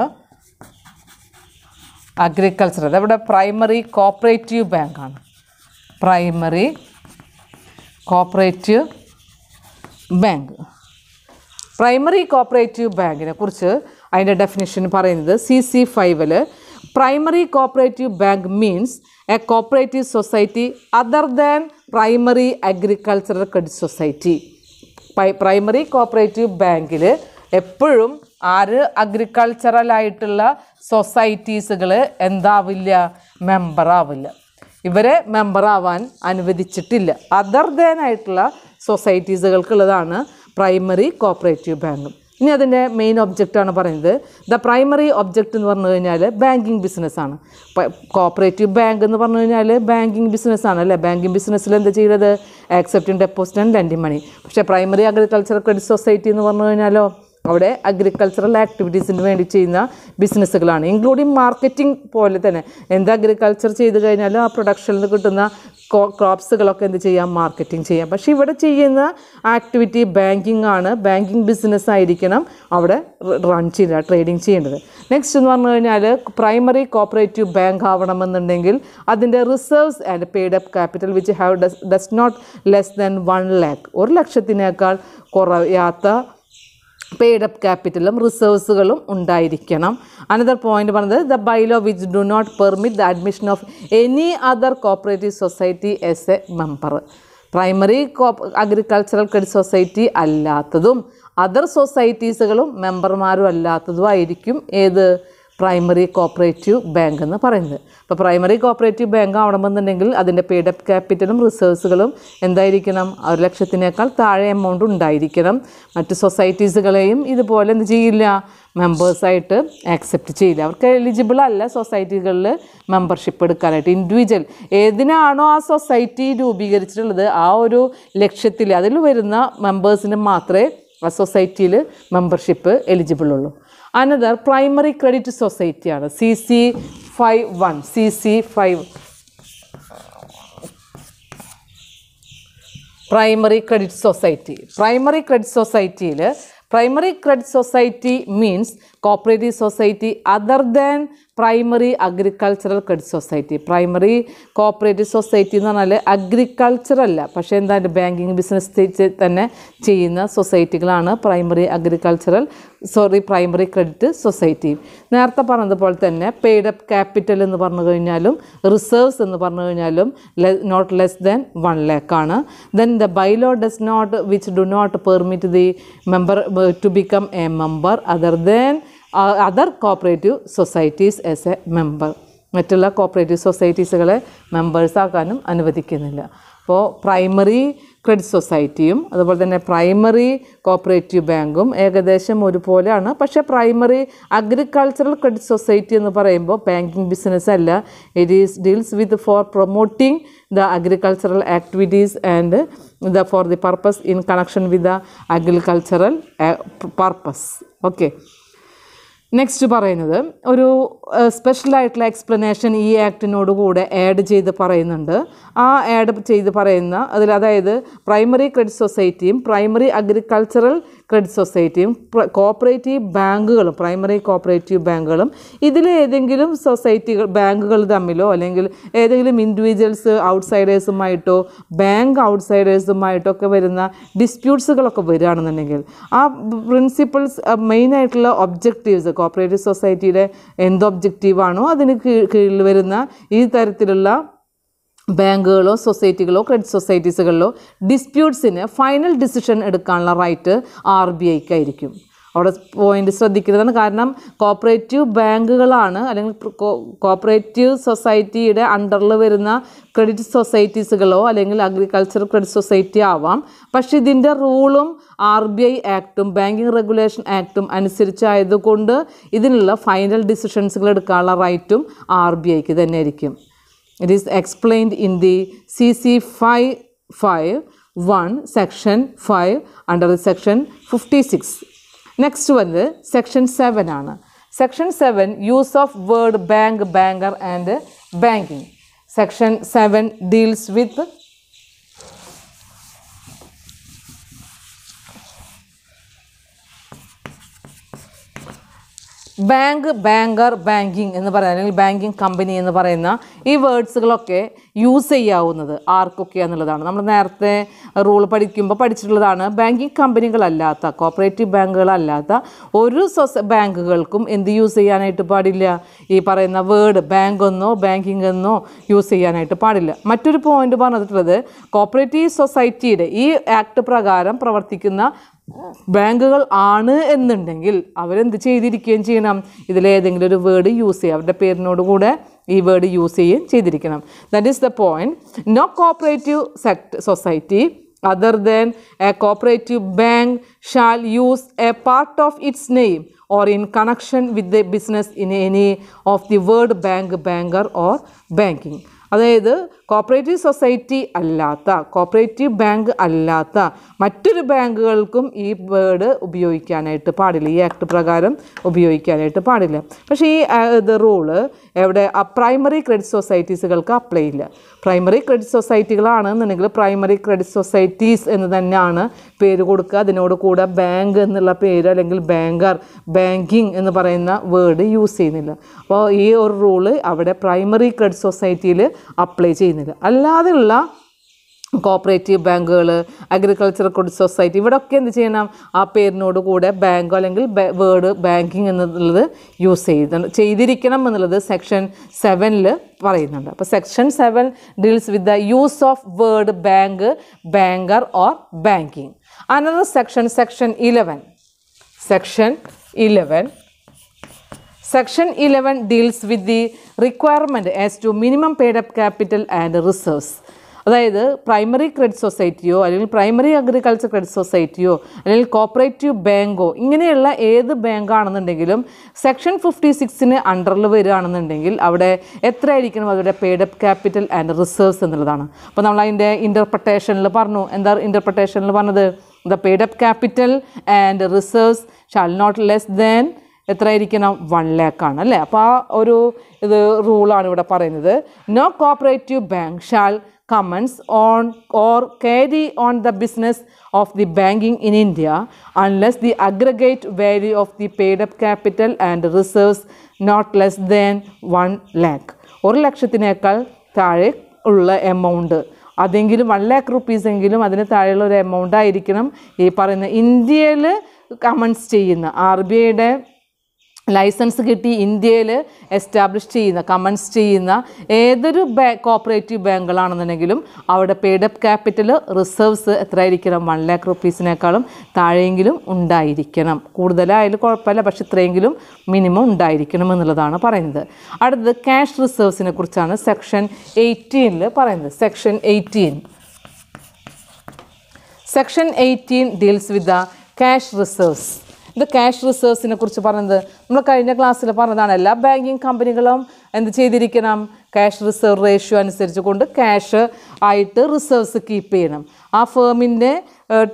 അഗ്രികൾച്ചർ ഇവിടെ പ്രൈമറി കോപ്പറേറ്റീവ് ബാങ്കാണ് primary cooperative bank primary cooperative ബാങ്കിനെ കുറിച്ച് അതിൻ്റെ ഡെഫിനിഷൻ പറയുന്നത് സി സി ഫൈവില് primary cooperative bank means a cooperative society other than primary agricultural credit society primary cooperative ബാങ്കിൽ എപ്പോഴും ആര് അഗ്രികൾച്ചറലായിട്ടുള്ള സൊസൈറ്റീസുകൾ എന്താവില്ല മെമ്പറാവില്ല ഇവരെ മെമ്പറാവാൻ അനുവദിച്ചിട്ടില്ല അതർ ദാൻ ആയിട്ടുള്ള സൊസൈറ്റീസുകൾക്കുള്ളതാണ് പ്രൈമറി കോപ്പറേറ്റീവ് ബാങ്ക് ഇനി അതിൻ്റെ മെയിൻ ഒബ്ജക്റ്റ് ആണ് പറയുന്നത് ദ പ്രൈമറി ഒബ്ജക്റ്റ് എന്ന് പറഞ്ഞു കഴിഞ്ഞാൽ ബാങ്കിങ് ബിസിനസ്സാണ് കോപ്പറേറ്റീവ് ബാങ്ക് എന്ന് പറഞ്ഞു കഴിഞ്ഞാൽ ബാങ്കിങ് ബിസിനസ്സാണ് അല്ലേ ബാങ്കിങ് ബിസിനസ്സിൽ എന്താ ചെയ്യുന്നത് accepting deposit and lending money പക്ഷേ പ്രൈമറി അഗ്രികൾച്ചർ ക്രെഡിറ്റ് സൊസൈറ്റി എന്ന് പറഞ്ഞു കഴിഞ്ഞാലോ അവിടെ അഗ്രികൾച്ചറൽ ആക്ടിവിറ്റീസിന് വേണ്ടി ചെയ്യുന്ന ബിസിനസ്സുകളാണ് ഇൻക്ലൂഡിങ് മാർക്കറ്റിംഗ് പോലെ തന്നെ എന്ത് അഗ്രികൾച്ചർ ചെയ്ത് കഴിഞ്ഞാലും ആ പ്രൊഡക്ഷനിൽ കിട്ടുന്ന ക്രോപ്സുകളൊക്കെ എന്ത് ചെയ്യാം മാർക്കറ്റിംഗ് ചെയ്യാം പക്ഷേ ഇവിടെ ചെയ്യുന്ന ആക്ടിവിറ്റി ബാങ്കിങ് ആണ് ബാങ്കിങ് ബിസിനസ് ആയിരിക്കണം അവിടെ റൺ ചെയ്യുക ട്രേഡിങ് ചെയ്യേണ്ടത് നെക്സ്റ്റ് എന്ന് പറഞ്ഞു കഴിഞ്ഞാൽ പ്രൈമറി കോപ്പറേറ്റീവ് ബാങ്ക് ആവണമെന്നുണ്ടെങ്കിൽ അതിൻ്റെ reserves and paid up capital which have does does not less than one lakh ഒരു ലക്ഷത്തിനേക്കാൾ കുറയാത്ത അപ്പ് ക്യാപിറ്റലും റിസർവ്സുകളും ഉണ്ടായിരിക്കണം അനദർ പോയിന്റ് പറഞ്ഞത് the bylaw which do not permit the admission of any other cooperative society as a member primary co agricultural credit society അല്ലാത്തതും other സൊസൈറ്റീസുകളും മെമ്പർമാരും അല്ലാത്തതുമായിരിക്കും ഏത് പ്രൈമറി കോപ്പറേറ്റീവ് ബാങ്ക് എന്ന് പറയുന്നത് അപ്പോൾ പ്രൈമറി കോപ്പറേറ്റീവ് ബാങ്ക് ആവണമെന്നുണ്ടെങ്കിൽ അതിൻ്റെ പേഡ് അപ്പ് ക്യാപിറ്റലും റിസേഴ്സുകളും എന്തായിരിക്കണം ഒരു ലക്ഷത്തിനേക്കാൾ താഴെ എമൗണ്ട് ഉണ്ടായിരിക്കണം മറ്റ് സൊസൈറ്റീസുകളെയും ഇതുപോലെ എന്ത് ചെയ്യില്ല മെമ്പേഴ്സായിട്ട് ആക്സെപ്റ്റ് ചെയ്യില്ല അവർക്ക് എലിജിബിൾ അല്ല സൊസൈറ്റികളിൽ മെമ്പർഷിപ്പ് എടുക്കാനായിട്ട് ഇൻഡിവിജ്വൽ ഏതിനാണോ ആ സൊസൈറ്റി രൂപീകരിച്ചിട്ടുള്ളത് ആ ഒരു ലക്ഷ്യത്തിൽ അതിൽ വരുന്ന മെമ്പേഴ്സിന് മാത്രമേ സൊസൈറ്റിയിൽ മെമ്പർഷിപ്പ് എലിജിബിൾ ഉള്ളൂ അനദർ പ്രൈമറി ക്രെഡിറ്റ് സൊസൈറ്റിയാണ് C C five one C C five primary credit society primary credit സൊസൈറ്റിയിൽ primary credit society means cooperative society other than primary agricultural credit society primary cooperative society എന്ന് പറഞ്ഞാൽ agriculture അല്ല പക്ഷേ എന്താണ് banking business തന്നെ ചെയ്യുന്ന സൊസൈറ്റികളാണ് primary agricultural sorry primary credit society നേരത്തെ പറഞ്ഞതുപോലെ തന്നെ പെയ്ഡ് അപ്പ് ക്യാപിറ്റൽ എന്ന് പറഞ്ഞു കഴിഞ്ഞാലും റിസർവ്സ് എന്ന് പറഞ്ഞു കഴിഞ്ഞാലും നോട്ട് ലെസ് ദൻ വൺ ലാക്കാണ് then the bylaw does not which do not permit the member to become a member other than other cooperative societies as a member മറ്റുള്ള കോപ്പറേറ്റീവ് സൊസൈറ്റീസുകളെ മെമ്പേഴ്സാക്കാനും അനുവദിക്കുന്നില്ല അപ്പോൾ പ്രൈമറി ക്രെഡിറ്റ് സൊസൈറ്റിയും അതുപോലെ തന്നെ പ്രൈമറി കോപ്പറേറ്റീവ് ബാങ്കും ഏകദേശം ഒരുപോലെയാണ് പക്ഷേ പ്രൈമറി അഗ്രികൾച്ചറൽ ക്രെഡിറ്റ് സൊസൈറ്റി എന്ന് പറയുമ്പോൾ ബാങ്കിങ് ബിസിനസ് അല്ല it is deals with for promoting the agricultural activities and the for the purpose in connection with the agricultural purpose okay next പറയുന്നത് ഒരു സ്പെഷ്യലായിട്ടുള്ള എക്സ്പ്ലനേഷൻ ഈ ആക്ടിനോട് കൂടെ ആഡ് ചെയ്ത് പറയുന്നുണ്ട് ആ ആഡ് ചെയ്ത് പറയുന്ന അതിൽ അതായത് പ്രൈമറി ക്രെഡിറ്റ് സൊസൈറ്റിയും പ്രൈമറി അഗ്രികൾച്ചറൽ ക്രെഡിറ്റ് സൊസൈറ്റിയും കോപ്പറേറ്റീവ് ബാങ്കുകളും പ്രൈമറി കോപ്പറേറ്റീവ് ബാങ്കുകളും ഇതിലെ ഏതെങ്കിലും സൊസൈറ്റികൾ ബാങ്കുകൾ തമ്മിലോ അല്ലെങ്കിൽ ഏതെങ്കിലും ഇൻഡിവിജ്വൽസ് ഔട്ട്സൈഡേഴ്സുമായിട്ടോ ബാങ്ക് ഔട്ട്സൈഡേഴ്സുമായിട്ടോ ഒക്കെ വരുന്ന ഡിസ്പ്യൂട്ട്സുകളൊക്കെ വരികയാണെന്നുണ്ടെങ്കിൽ ആ പ്രിൻസിപ്പൾസ് മെയിനായിട്ടുള്ള ഒബ്ജക്റ്റീവ്സ് കോപ്പറേറ്റീവ് സൊസൈറ്റിയുടെ എന്ത് ഒബ്ജക്റ്റീവാണോ അതിന് കീഴിൽ വരുന്ന ഈ തരത്തിലുള്ള ബാങ്കുകളോ സൊസൈറ്റികളോ ക്രെഡിറ്റ് സൊസൈറ്റീസുകളിലോ ഡിസ്പ്യൂട്ട്സിന് ഫൈനൽ ഡിസിഷൻ എടുക്കാനുള്ള റൈറ്റ് ആർ ബി ഐക്കായിരിക്കും അവിടെ പോയിന്റ് ശ്രദ്ധിക്കുന്നതാണ് കാരണം കോപ്പറേറ്റീവ് ബാങ്കുകളാണ് അല്ലെങ്കിൽ കോപ്പറേറ്റീവ് സൊസൈറ്റിയുടെ അണ്ടറിൽ വരുന്ന ക്രെഡിറ്റ് സൊസൈറ്റീസുകളോ അല്ലെങ്കിൽ അഗ്രികൾച്ചർ ക്രെഡിറ്റ് സൊസൈറ്റി ആവാം പക്ഷേ ഇതിൻ്റെ റൂളും ആർ ബി ഐ ആക്ടും ബാങ്കിങ് റെഗുലേഷൻ ആക്ടും അനുസരിച്ചായതുകൊണ്ട് ഇതിനുള്ള ഫൈനൽ ഡിസിഷൻസുകൾ എടുക്കാനുള്ള റൈറ്റും ആർ ബി ഐക്ക് തന്നെ ആയിരിക്കും It is explained in the CC 5, 5 1 section 5 under the section 56. Next വന്നത് സെക്ഷൻ സെവൻ ആണ് section seven use of word bank banker and banking section seven deals with bank banker banking എന്ന് പറയുന്ന അല്ലെങ്കിൽ banking company എന്ന് പറയുന്ന ഈ വേർഡ്സുകളൊക്കെ use ചെയ്യാവുന്നത് ആർക്കൊക്കെ എന്നുള്ളതാണ് നമ്മൾ നേരത്തെ റൂൾ പഠിക്കുമ്പോൾ പഠിച്ചിട്ടുള്ളതാണ് ബാങ്കിങ് കമ്പനികളല്ലാത്ത കോപ്പറേറ്റീവ് ബാങ്കുകളല്ലാത്ത ഒരു സൊസ ബാങ്കുകൾക്കും എന്ത് യൂസ് ചെയ്യാനായിട്ട് പാടില്ല ഈ പറയുന്ന വേർഡ് ബാങ്ക് എന്നോ ബാങ്കിങ് എന്നോ യൂസ് ചെയ്യാനായിട്ട് പാടില്ല മറ്റൊരു പോയിന്റ് പറഞ്ഞിട്ടുള്ളത് കോപ്പറേറ്റീവ് സൊസൈറ്റിയുടെ ഈ ആക്ട് പ്രകാരം പ്രവർത്തിക്കുന്ന ബാങ്കുകൾ ആണ് എന്നുണ്ടെങ്കിൽ അവരെന്ത് ചെയ്തിരിക്കുകയും ചെയ്യണം ഇതിലേതെങ്കിലും ഒരു വേർഡ് യൂസ് ചെയ്യുക അവരുടെ പേരിനോടുകൂടെ ഈ വേർഡ് യൂസ് ചെയ്യുകയും ചെയ്തിരിക്കണം that is the point no cooperative sect society other than a cooperative bank shall use a part of its name or in connection with the business in any of the word bank banker or banking അതായത് cooperative society അല്ലാത്ത cooperative bank അല്ലാത്ത മറ്റൊരു ബാങ്കുകൾക്കും ഈ word ഉപയോഗിക്കാനായിട്ട് പാടില്ല ഈ act പ്രകാരം ഉപയോഗിക്കാനായിട്ട് പാടില്ല പക്ഷേ ഈ ഇത് റൂള് എവിടെ ആ പ്രൈമറി ക്രെഡിറ്റ് സൊസൈറ്റീസുകൾക്ക് അപ്ലൈ ഇല്ല പ്രൈമറി ക്രെഡിറ്റ് സൊസൈറ്റികളാണെന്നുണ്ടെങ്കിൽ പ്രൈമറി ക്രെഡിറ്റ് സൊസൈറ്റീസ് എന്ന് തന്നെയാണ് പേര് കൊടുക്കുക അതിനോട് കൂടെ ബാങ്ക് എന്നുള്ള പേര് അല്ലെങ്കിൽ ബാങ്കർ ബാങ്കിങ് എന്ന് പറയുന്ന വേർഡ് യൂസ് ചെയ്യുന്നില്ല അപ്പോൾ ഈ ഒരു റൂള് അവിടെ പ്രൈമറി ക്രെഡിറ്റ് സൊസൈറ്റിയിൽ അപ്ലൈ ചെയ്യുന്നില്ല അല്ലാതെയുള്ള കോപ്പറേറ്റീവ് ബാങ്കുകൾ അഗ്രികൾച്ചർ ക്രെഡിറ്റ് സൊസൈറ്റി ഇവിടൊക്കെ എന്ത് ചെയ്യണം ആ പേരിനോട് കൂടെ ബാങ്ക് അല്ലെങ്കിൽ വേർഡ് ബാങ്കിങ് എന്നുള്ളത് യൂസ് ചെയ്യുന്നുണ്ട് ചെയ്തിരിക്കണം എന്നുള്ളത് സെക്ഷൻ സെവനിൽ പറയുന്നുണ്ട് അപ്പോൾ section seven deals with the use of word bank banker or banking another section section eleven section eleven section eleven deals with the requirement as to minimum paid up capital and reserves അതായത് primary credit സൊസൈറ്റിയോ അല്ലെങ്കിൽ primary agriculture credit സൊസൈറ്റിയോ അല്ലെങ്കിൽ cooperative ബാങ്കോ ഇങ്ങനെയുള്ള ഏത് ബാങ്കാണെന്നുണ്ടെങ്കിലും section fifty സിക്സിന് അണ്ടറിൽ വരികയാണെന്നുണ്ടെങ്കിൽ അവിടെ എത്രയായിരിക്കണം അവരുടെ അപ്പ് ക്യാപിറ്റൽ ആൻഡ് റിസർവ്സ് എന്നുള്ളതാണ് അപ്പോൾ നമ്മൾ അതിൻ്റെ ഇൻ്റർപ്രട്ടേഷനിൽ പറഞ്ഞു എന്താ ഇൻ്റർപ്രട്ടേഷനിൽ പറഞ്ഞത് the up capital and reserves shall not less than എത്രയായിരിക്കണം വൺ ലാക്കാണ് അല്ലേ അപ്പോൾ ആ ഒരു ഇത് റൂളാണ് ഇവിടെ പറയുന്നത് no cooperative bank shall comments on or carry on the business of the banking in India unless the aggregate value of the paid up capital and reserves not less than 1 lakh ഒരു ലക്ഷത്തിനേക്കാൾ താഴെ ഉള്ള amount അതെങ്കിലും one lakh rupees എങ്കിലും അതിന് താഴെയുള്ള ഒരു amount ആയിരിക്കണം ഈ പറയുന്ന ഇന്ത്യയിൽ കമൻസ് ചെയ്യുന്ന ആർ ബി ഐയുടെ ലൈസൻസ് കിട്ടി ഇന്ത്യയിൽ എസ്റ്റാബ്ലിഷ് ചെയ്യുന്ന കമൻസ് ചെയ്യുന്ന ഏതൊരു ബാ കോപ്പറേറ്റീവ് ബാങ്കുകളാണെന്നുണ്ടെങ്കിലും അവിടെ പെയ്ഡ് അപ്പ് ക്യാപിറ്റൽ റിസർവ്സ് എത്രയായിരിക്കണം വൺ ലാക്ക് റുപ്പീസിനേക്കാളും താഴെയെങ്കിലും ഉണ്ടായിരിക്കണം കൂടുതലായാലും കുഴപ്പമില്ല പക്ഷെ ഇത്രയെങ്കിലും മിനിമം ഉണ്ടായിരിക്കണം എന്നുള്ളതാണ് പറയുന്നത് അടുത്തത് ക്യാഷ് റിസർവ്സിനെ കുറിച്ചാണ് സെക്ഷൻ എയ്റ്റീനിൽ പറയുന്നത് section eighteen section eighteen deals with the cash reserves ഇത് ക്യാഷ് റിസേർവ്സിനെ കുറിച്ച് പറഞ്ഞത് നമ്മൾ കഴിഞ്ഞ ക്ലാസ്സിൽ പറഞ്ഞതാണ് എല്ലാ ബാങ്കിങ് കമ്പനികളും എന്ത് ചെയ്തിരിക്കണം ക്യാഷ് റിസർവ് റേഷ്യോ അനുസരിച്ച് കൊണ്ട് ക്യാഷ് ആയിട്ട് റിസർവ്സ് കീപ്പ് ചെയ്യണം ആ ഫേമിൻ്റെ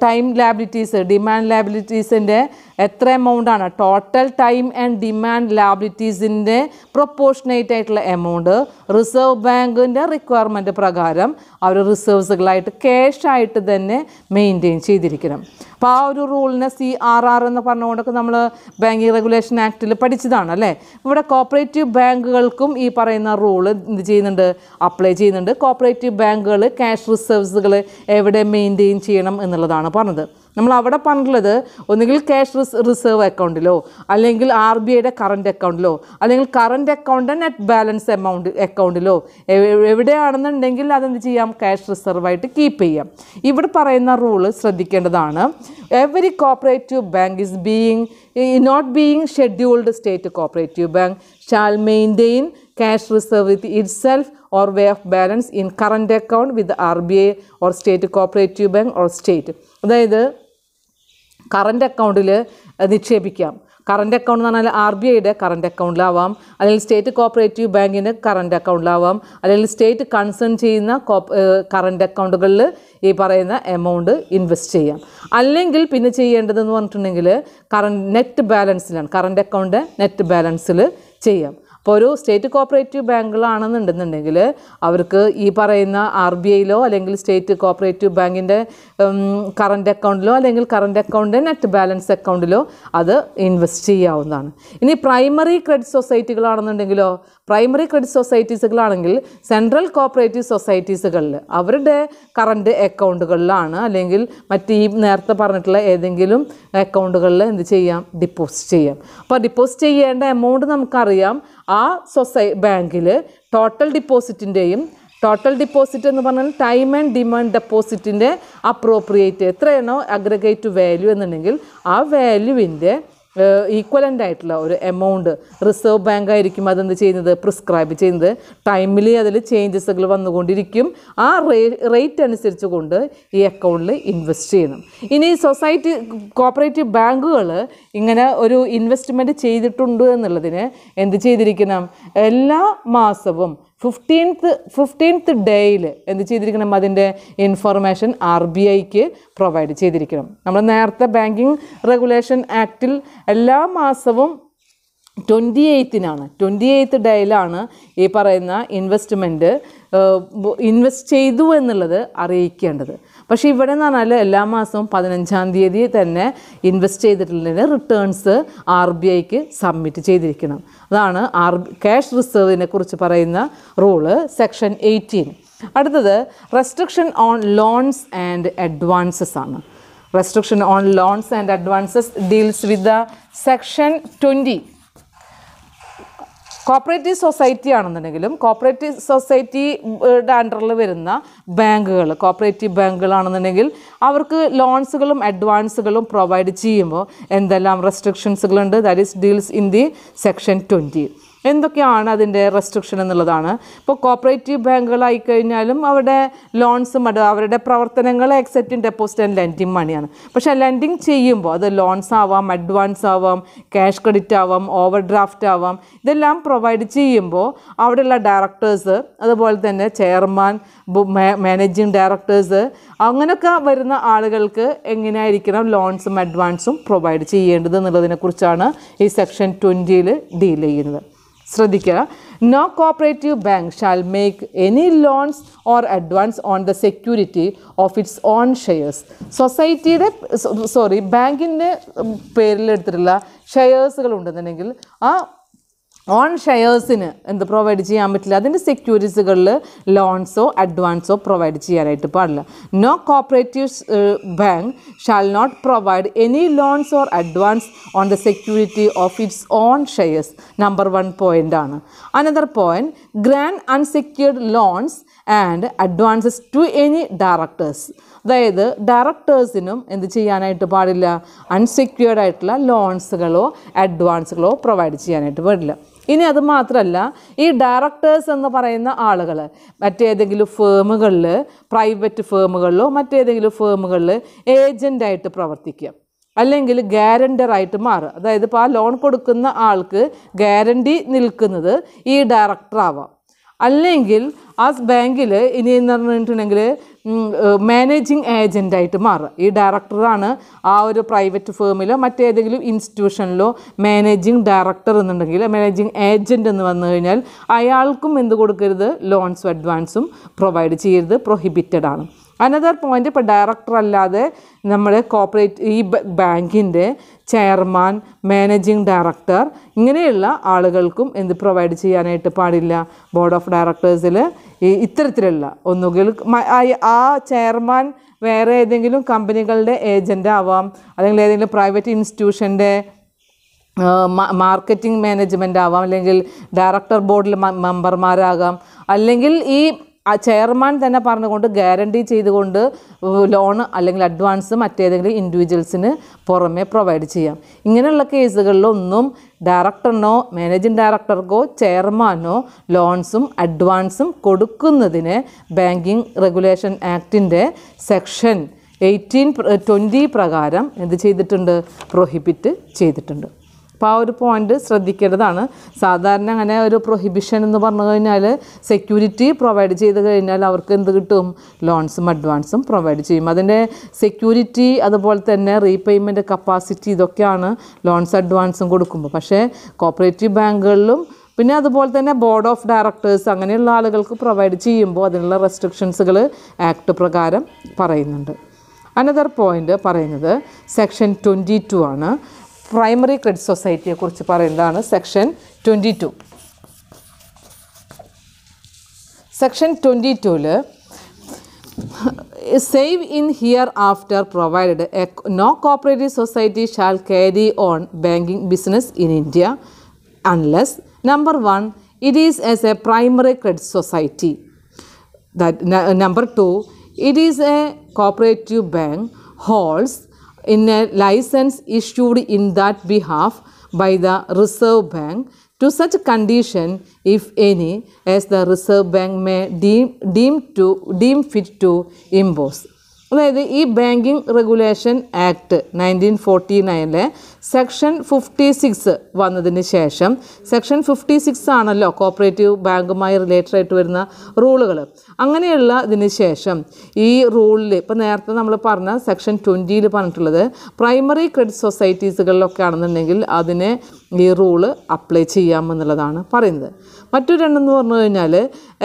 ടൈം ലാബിലിറ്റീസ് ഡിമാൻഡ് ലാബിലിറ്റീസിൻ്റെ എത്ര എമൗണ്ടാണ് ആണ് ടോട്ടൽ ടൈം ആൻഡ് ഡിമാൻഡ് ലാബിലിറ്റീസിൻ്റെ പ്രൊപ്പോർഷനേറ്റ് ആയിട്ടുള്ള എമൗണ്ട് റിസർവ് ബാങ്കിൻ്റെ റിക്വയർമെൻ്റ് പ്രകാരം അവർ റിസർവ്സുകളായിട്ട് ക്യാഷായിട്ട് തന്നെ മെയിൻറ്റെയിൻ ചെയ്തിരിക്കണം അപ്പോൾ ആ ഒരു റൂളിനെ സി ആർ ആർ എന്ന് പറഞ്ഞുകൊണ്ടൊക്കെ നമ്മൾ ബാങ്കിങ് റെഗുലേഷൻ ആക്റ്റിൽ പഠിച്ചതാണ് അല്ലേ ഇവിടെ കോപ്പറേറ്റീവ് ബാങ്കുകൾക്കും ഈ പറയുന്ന റൂൾ എന്ത് ചെയ്യുന്നുണ്ട് അപ്ലൈ ചെയ്യുന്നുണ്ട് കോപ്പറേറ്റീവ് ബാങ്കുകൾ ക്യാഷ് റിസർവ്സുകൾ എവിടെ മെയിൻറ്റെയിൻ ചെയ്യണം എന്നുള്ളതാണ് പറഞ്ഞത് നമ്മൾ അവിടെ പറഞ്ഞിട്ടുള്ളത് ഒന്നുകിൽ ക്യാഷ് റിസർവ് അക്കൗണ്ടിലോ അല്ലെങ്കിൽ ആർ ബി ഐയുടെ കറണ്ട് അക്കൗണ്ടിലോ അല്ലെങ്കിൽ current account net balance amount അക്കൗണ്ടിലോ എവിടെയാണെന്നുണ്ടെങ്കിൽ അതെന്ത് ചെയ്യാം ക്യാഷ് റിസർവായിട്ട് കീപ്പ് ചെയ്യാം ഇവിടെ പറയുന്ന റൂള് ശ്രദ്ധിക്കേണ്ടതാണ് every cooperative bank is being not being scheduled state cooperative bank shall maintain cash reserve with itself or way of balance in current account with R B I or state cooperative bank or state അതായത് current അക്കൗണ്ടിൽ നിക്ഷേപിക്കാം current account എന്ന് പറഞ്ഞാൽ R B ഐയുടെ current അക്കൗണ്ടിലാവാം അല്ലെങ്കിൽ state cooperative ബാങ്കിൻ്റെ current അക്കൗണ്ടിലാവാം അല്ലെങ്കിൽ സ്റ്റേറ്റ് കൺസേൺ ചെയ്യുന്ന കറൻറ്റ് അക്കൗണ്ടുകളിൽ ഈ പറയുന്ന എമൗണ്ട് ഇൻവെസ്റ്റ് ചെയ്യാം അല്ലെങ്കിൽ പിന്നെ ചെയ്യേണ്ടതെന്ന് പറഞ്ഞിട്ടുണ്ടെങ്കിൽ കറണ്ട് നെറ്റ് ബാലൻസിലാണ് കറൻറ്റ് അക്കൗണ്ട് നെറ്റ് ബാലൻസിൽ ചെയ്യാം അപ്പോൾ ഒരു സ്റ്റേറ്റ് കോപ്പറേറ്റീവ് ബാങ്കുകളാണെന്നുണ്ടെന്നുണ്ടെങ്കിൽ അവർക്ക് ഈ പറയുന്ന ആർ ബി ഐയിലോ അല്ലെങ്കിൽ സ്റ്റേറ്റ് കോപ്പറേറ്റീവ് ബാങ്കിൻ്റെ കറണ്ട് അക്കൗണ്ടിലോ അല്ലെങ്കിൽ കറണ്ട് അക്കൗണ്ട് നെറ്റ് ബാലൻസ് അക്കൗണ്ടിലോ അത് ഇൻവെസ്റ്റ് ചെയ്യാവുന്നതാണ് ഇനി പ്രൈമറി ക്രെഡിറ്റ് സൊസൈറ്റികളാണെന്നുണ്ടെങ്കിലോ പ്രൈമറി ക്രെഡിറ്റ് സൊസൈറ്റീസുകളാണെങ്കിൽ സെൻട്രൽ കോപ്പറേറ്റീവ് സൊസൈറ്റീസുകളിൽ അവരുടെ കറണ്ട് അക്കൗണ്ടുകളിലാണ് അല്ലെങ്കിൽ മറ്റ് ഈ നേരത്തെ പറഞ്ഞിട്ടുള്ള ഏതെങ്കിലും അക്കൗണ്ടുകളിൽ എന്ത് ചെയ്യാം ഡിപ്പോസിറ്റ് ചെയ്യാം അപ്പോൾ ഡിപ്പോസിറ്റ് ചെയ്യേണ്ട എമൗണ്ട് നമുക്കറിയാം ആ സൊസൈ ബാങ്കിൽ ടോട്ടൽ ഡിപ്പോസിറ്റിൻ്റെയും ടോട്ടൽ ഡിപ്പോസിറ്റ് എന്ന് പറഞ്ഞാൽ ടൈം ആൻഡ് ഡിമാൻഡ് ഡെപ്പോസിറ്റിൻ്റെ അപ്രോപ്രിയേറ്റ് എത്രയാണോ അഗ്രഗേറ്റ് വാല്യൂ എന്നുണ്ടെങ്കിൽ ആ വാല്യൂവിൻ്റെ ഈക്വലൻ്റ് ആയിട്ടുള്ള ഒരു എമൗണ്ട് റിസർവ് ബാങ്ക് ആയിരിക്കും അതെന്ത് ചെയ്യുന്നത് പ്രിസ്ക്രൈബ് ചെയ്യുന്നത് ടൈമിലി അതിൽ ചേഞ്ചസുകൾ വന്നുകൊണ്ടിരിക്കും ആ റേറ്റ് അനുസരിച്ച് കൊണ്ട് ഈ അക്കൗണ്ടിൽ ഇൻവെസ്റ്റ് ചെയ്യണം ഇനി സൊസൈറ്റി കോപ്പറേറ്റീവ് ബാങ്കുകൾ ഇങ്ങനെ ഒരു ഇൻവെസ്റ്റ്മെൻറ്റ് ചെയ്തിട്ടുണ്ട് എന്നുള്ളതിന് എന്ത് ചെയ്തിരിക്കണം എല്ലാ മാസവും ഫിഫ്റ്റീൻത്ത് ഫിഫ്റ്റീൻത്ത് ഡേയിൽ എന്ത് ചെയ്തിരിക്കണം അതിൻ്റെ ഇൻഫർമേഷൻ ആർ ബി ഐക്ക് പ്രൊവൈഡ് ചെയ്തിരിക്കണം നമ്മൾ നേരത്തെ ബാങ്കിങ് റെഗുലേഷൻ ആക്റ്റിൽ എല്ലാ മാസവും ട്വൻറ്റി എയ്ത്തിനാണ് ട്വൻറ്റി എയ്ത്ത് ഡേയിലാണ് ഈ പറയുന്ന ഇൻവെസ്റ്റ്മെൻറ്റ് ഇൻവെസ്റ്റ് ചെയ്തു എന്നുള്ളത് അറിയിക്കേണ്ടത് പക്ഷേ ഇവിടെ എന്ന് പറഞ്ഞാൽ എല്ലാ മാസവും പതിനഞ്ചാം തീയതി തന്നെ ഇൻവെസ്റ്റ് ചെയ്തിട്ടുള്ളതിന് റിട്ടേൺസ് ആർ ബി ഐക്ക് സബ്മിറ്റ് ചെയ്തിരിക്കണം അതാണ് ആർ ക്യാഷ് റിസർവിനെ കുറിച്ച് പറയുന്ന റൂള് സെക്ഷൻ എയ്റ്റീൻ അടുത്തത് restriction on loans and advances ആണ് restriction on loans and advances deals with the section twenty cooperative society ആണെന്നുണ്ടെങ്കിലും കോപ്പറേറ്റീവ് സൊസൈറ്റിയുടെ അണ്ടറിൽ വരുന്ന ബാങ്കുകൾ കോപ്പറേറ്റീവ് ബാങ്കുകളാണെന്നുണ്ടെങ്കിൽ അവർക്ക് ലോൺസുകളും അഡ്വാൻസുകളും പ്രൊവൈഡ് ചെയ്യുമ്പോൾ എന്തെല്ലാം റെസ്ട്രിക്ഷൻസുകളുണ്ട് that is deals in the section twenty എന്തൊക്കെയാണ് അതിൻ്റെ റെസ്ട്രിക്ഷൻ എന്നുള്ളതാണ് ഇപ്പോൾ കോപ്പറേറ്റീവ് ബാങ്കുകളായി കഴിഞ്ഞാലും അവരുടെ ലോൺസും അവരുടെ പ്രവർത്തനങ്ങൾ എക്സെപ്റ്റ് ഡെപ്പോസിറ്റ് ആൻഡ് ലെൻഡിങ് മണിയാണ് പക്ഷേ ലെൻഡിങ് ചെയ്യുമ്പോൾ അത് ലോൺസ് ആവാം അഡ്വാൻസ് ആവാം ക്യാഷ് ക്രെഡിറ്റ് ആവാം ഓവർ ഡ്രാഫ്റ്റ് ആവാം ഇതെല്ലാം പ്രൊവൈഡ് ചെയ്യുമ്പോൾ അവിടെയുള്ള ഡയറക്ടേഴ്സ് അതുപോലെ തന്നെ ചെയർമാൻ മാനേജിങ് ഡയറക്ടേഴ്സ് അങ്ങനെയൊക്കെ വരുന്ന ആളുകൾക്ക് എങ്ങനെയായിരിക്കണം ലോൺസും അഡ്വാൻസും പ്രൊവൈഡ് ചെയ്യേണ്ടത് എന്നുള്ളതിനെക്കുറിച്ചാണ് ഈ സെക്ഷൻ ട്വൻറ്റിയിൽ ഡീൽ ചെയ്യുന്നത് ശ്രദ്ധിക്കുക no cooperative bank shall make any loans or advance on the security of its own shares സൊസൈറ്റിയുടെ സോറി ബാങ്കിൻ്റെ പേരിൽ എടുത്തിട്ടുള്ള ഷെയർസുകൾ ഉണ്ടെന്നുണ്ടെങ്കിൽ ആ ഓൺ ഷെയർസിന് എന്ത് പ്രൊവൈഡ് ചെയ്യാൻ പറ്റില്ല അതിൻ്റെ സെക്യൂരിറ്റികളിൽ ലോൺസോ അഡ്വാൻസോ പ്രൊവൈഡ് ചെയ്യാനായിട്ട് പാടില്ല no cooperative bank shall not provide any loans or advance on the security of its own shares number one point ആണ് another point grant unsecured loans and advances to any directors അതായത് ഡയറക്ടേഴ്സിനും എന്ത് ചെയ്യാനായിട്ട് പാടില്ല unsecured ആയിട്ടുള്ള ലോൺസുകളോ അഡ്വാൻസുകളോ provide ചെയ്യാനായിട്ട് പാടില്ല ഇനി അത് മാത്രമല്ല ഈ ഡയറക്ടേഴ്സ് എന്ന് പറയുന്ന ആളുകൾ മറ്റേതെങ്കിലും ഫേമുകളിൽ പ്രൈവറ്റ് ഫേമുകളിലോ മറ്റേതെങ്കിലും ഫേമുകളിൽ ഏജൻ്റായിട്ട് പ്രവർത്തിക്കുക അല്ലെങ്കിൽ ഗ്യാരണ്ടറായിട്ട് മാറുക അതായത് ഇപ്പോൾ ആ ലോൺ കൊടുക്കുന്ന ആൾക്ക് ഗ്യാരണ്ടി നിൽക്കുന്നത് ഈ ഡയറക്ടർ ആവാം അല്ലെങ്കിൽ ആ ബാങ്കിൽ ഇനി എന്ന് പറഞ്ഞിട്ടുണ്ടെങ്കിൽ മാനേജിങ് ഏജൻ്റായിട്ട് മാറുക ഈ ഡയറക്ടറാണ് ആ ഒരു പ്രൈവറ്റ് ഫേമിലോ മറ്റേതെങ്കിലും ഇൻസ്റ്റിറ്റ്യൂഷനിലോ മാനേജിങ് ഡയറക്ടർ എന്നുണ്ടെങ്കിൽ മാനേജിങ് ഏജൻ്റ് എന്ന് വന്നു കഴിഞ്ഞാൽ അയാൾക്കും എന്ത് കൊടുക്കരുത് ലോൺസും അഡ്വാൻസും പ്രൊവൈഡ് ചെയ്യരുത് പ്രൊഹിബിറ്റഡ് ആണ് അനദർ പോയിൻ്റ് ഇപ്പോൾ ഡയറക്ടർ അല്ലാതെ നമ്മുടെ കോപ്പറേറ്റ് ഈ ബാങ്കിൻ്റെ ചെയർമാൻ മാനേജിംഗ് ഡയറക്ടർ ഇങ്ങനെയുള്ള ആളുകൾക്കും എന്ത് പ്രൊവൈഡ് ചെയ്യാനായിട്ട് പാടില്ല ബോർഡ് ഓഫ് ഡയറക്ടേഴ്സിൽ ഈ ഇത്തരത്തിലുള്ള ഒന്നുകിൽ ആ ചെയർമാൻ വേറെ ഏതെങ്കിലും കമ്പനികളുടെ ഏജൻ്റ് ആവാം അല്ലെങ്കിൽ ഏതെങ്കിലും പ്രൈവറ്റ് ഇൻസ്റ്റിറ്റ്യൂഷൻ്റെ മാർക്കറ്റിംഗ് മാനേജ്മെൻ്റ് ആവാം അല്ലെങ്കിൽ ഡയറക്ടർ ബോർഡിൽ മെമ്പർമാരാകാം അല്ലെങ്കിൽ ഈ ആ ചെയർമാൻ തന്നെ പറഞ്ഞുകൊണ്ട് ഗ്യാരണ്ടി ചെയ്തുകൊണ്ട് ലോൺ അല്ലെങ്കിൽ അഡ്വാൻസ് മറ്റേതെങ്കിലും ഇൻഡിവിജ്വൽസിന് പുറമെ പ്രൊവൈഡ് ചെയ്യാം ഇങ്ങനെയുള്ള കേസുകളിലൊന്നും ഡയറക്ടറിനോ മാനേജിംഗ് ഡയറക്ടർക്കോ ചെയർമാനോ ലോൺസും അഡ്വാൻസും കൊടുക്കുന്നതിന് ബാങ്കിങ് റെഗുലേഷൻ ആക്ടിൻ്റെ സെക്ഷൻ എയ്റ്റീൻ ട്വൻറ്റി പ്രകാരം എന്ത് ചെയ്തിട്ടുണ്ട് പ്രൊഹിബിറ്റ് ചെയ്തിട്ടുണ്ട് അപ്പോൾ ആ ഒരു പോയിന്റ് ശ്രദ്ധിക്കേണ്ടതാണ് സാധാരണ അങ്ങനെ ഒരു പ്രൊഹിബിഷൻ എന്ന് പറഞ്ഞു കഴിഞ്ഞാൽ സെക്യൂരിറ്റി പ്രൊവൈഡ് ചെയ്ത് കഴിഞ്ഞാൽ അവർക്ക് എന്ത് കിട്ടും ലോൺസും അഡ്വാൻസും പ്രൊവൈഡ് ചെയ്യും അതിൻ്റെ സെക്യൂരിറ്റി അതുപോലെ തന്നെ റീപേയ്മെൻറ്റ് കപ്പാസിറ്റി ഇതൊക്കെയാണ് ലോൺസ് അഡ്വാൻസും കൊടുക്കുമ്പോൾ പക്ഷേ കോപ്പറേറ്റീവ് ബാങ്കുകളിലും പിന്നെ അതുപോലെ തന്നെ ബോർഡ് ഓഫ് ഡയറക്ടേഴ്സ് അങ്ങനെയുള്ള ആളുകൾക്ക് പ്രൊവൈഡ് ചെയ്യുമ്പോൾ അതിനുള്ള റെസ്ട്രിക്ഷൻസുകൾ ആക്ട് പ്രകാരം പറയുന്നുണ്ട് അനദർ പോയിൻ്റ് പറയുന്നത് സെക്ഷൻ ട്വൻറ്റി ടു ആണ് പ്രൈമറി ക്രെഡിറ്റ് സൊസൈറ്റിയെക്കുറിച്ച് പറയുന്നതാണ് section twenty two section twenty ടുവിൽ save in hereafter provided a no cooperative society shall carry on banking business in India unless number one it is as a primary credit society number two it is a cooperative bank holds in a license issued in that behalf by the Reserve Bank to such condition, if any, as the Reserve Bank may deem, deem, to, deem fit to impose. അതായത് ഈ banking regulation act nineteen forty നയനിലെ section fifty six വന്നതിന് ശേഷം section fifty six ആണല്ലോ cooperative ബാങ്കുമായി related ആയിട്ട് വരുന്ന റൂളുകൾ അങ്ങനെയുള്ള ഇതിന് ശേഷം ഈ റൂളിൽ ഇപ്പോൾ നേരത്തെ നമ്മൾ പറഞ്ഞ സെക്ഷൻ ട്വൻറ്റിയിൽ പറഞ്ഞിട്ടുള്ളത് പ്രൈമറി ക്രെഡിറ്റ് സൊസൈറ്റീസുകളിലൊക്കെ ആണെന്നുണ്ടെങ്കിൽ അതിനെ ഈ റൂള് അപ്ലൈ ചെയ്യാമെന്നുള്ളതാണ് പറയുന്നത് മറ്റൊരെണ്ണം രണ്ടെന്ന് പറഞ്ഞു കഴിഞ്ഞാൽ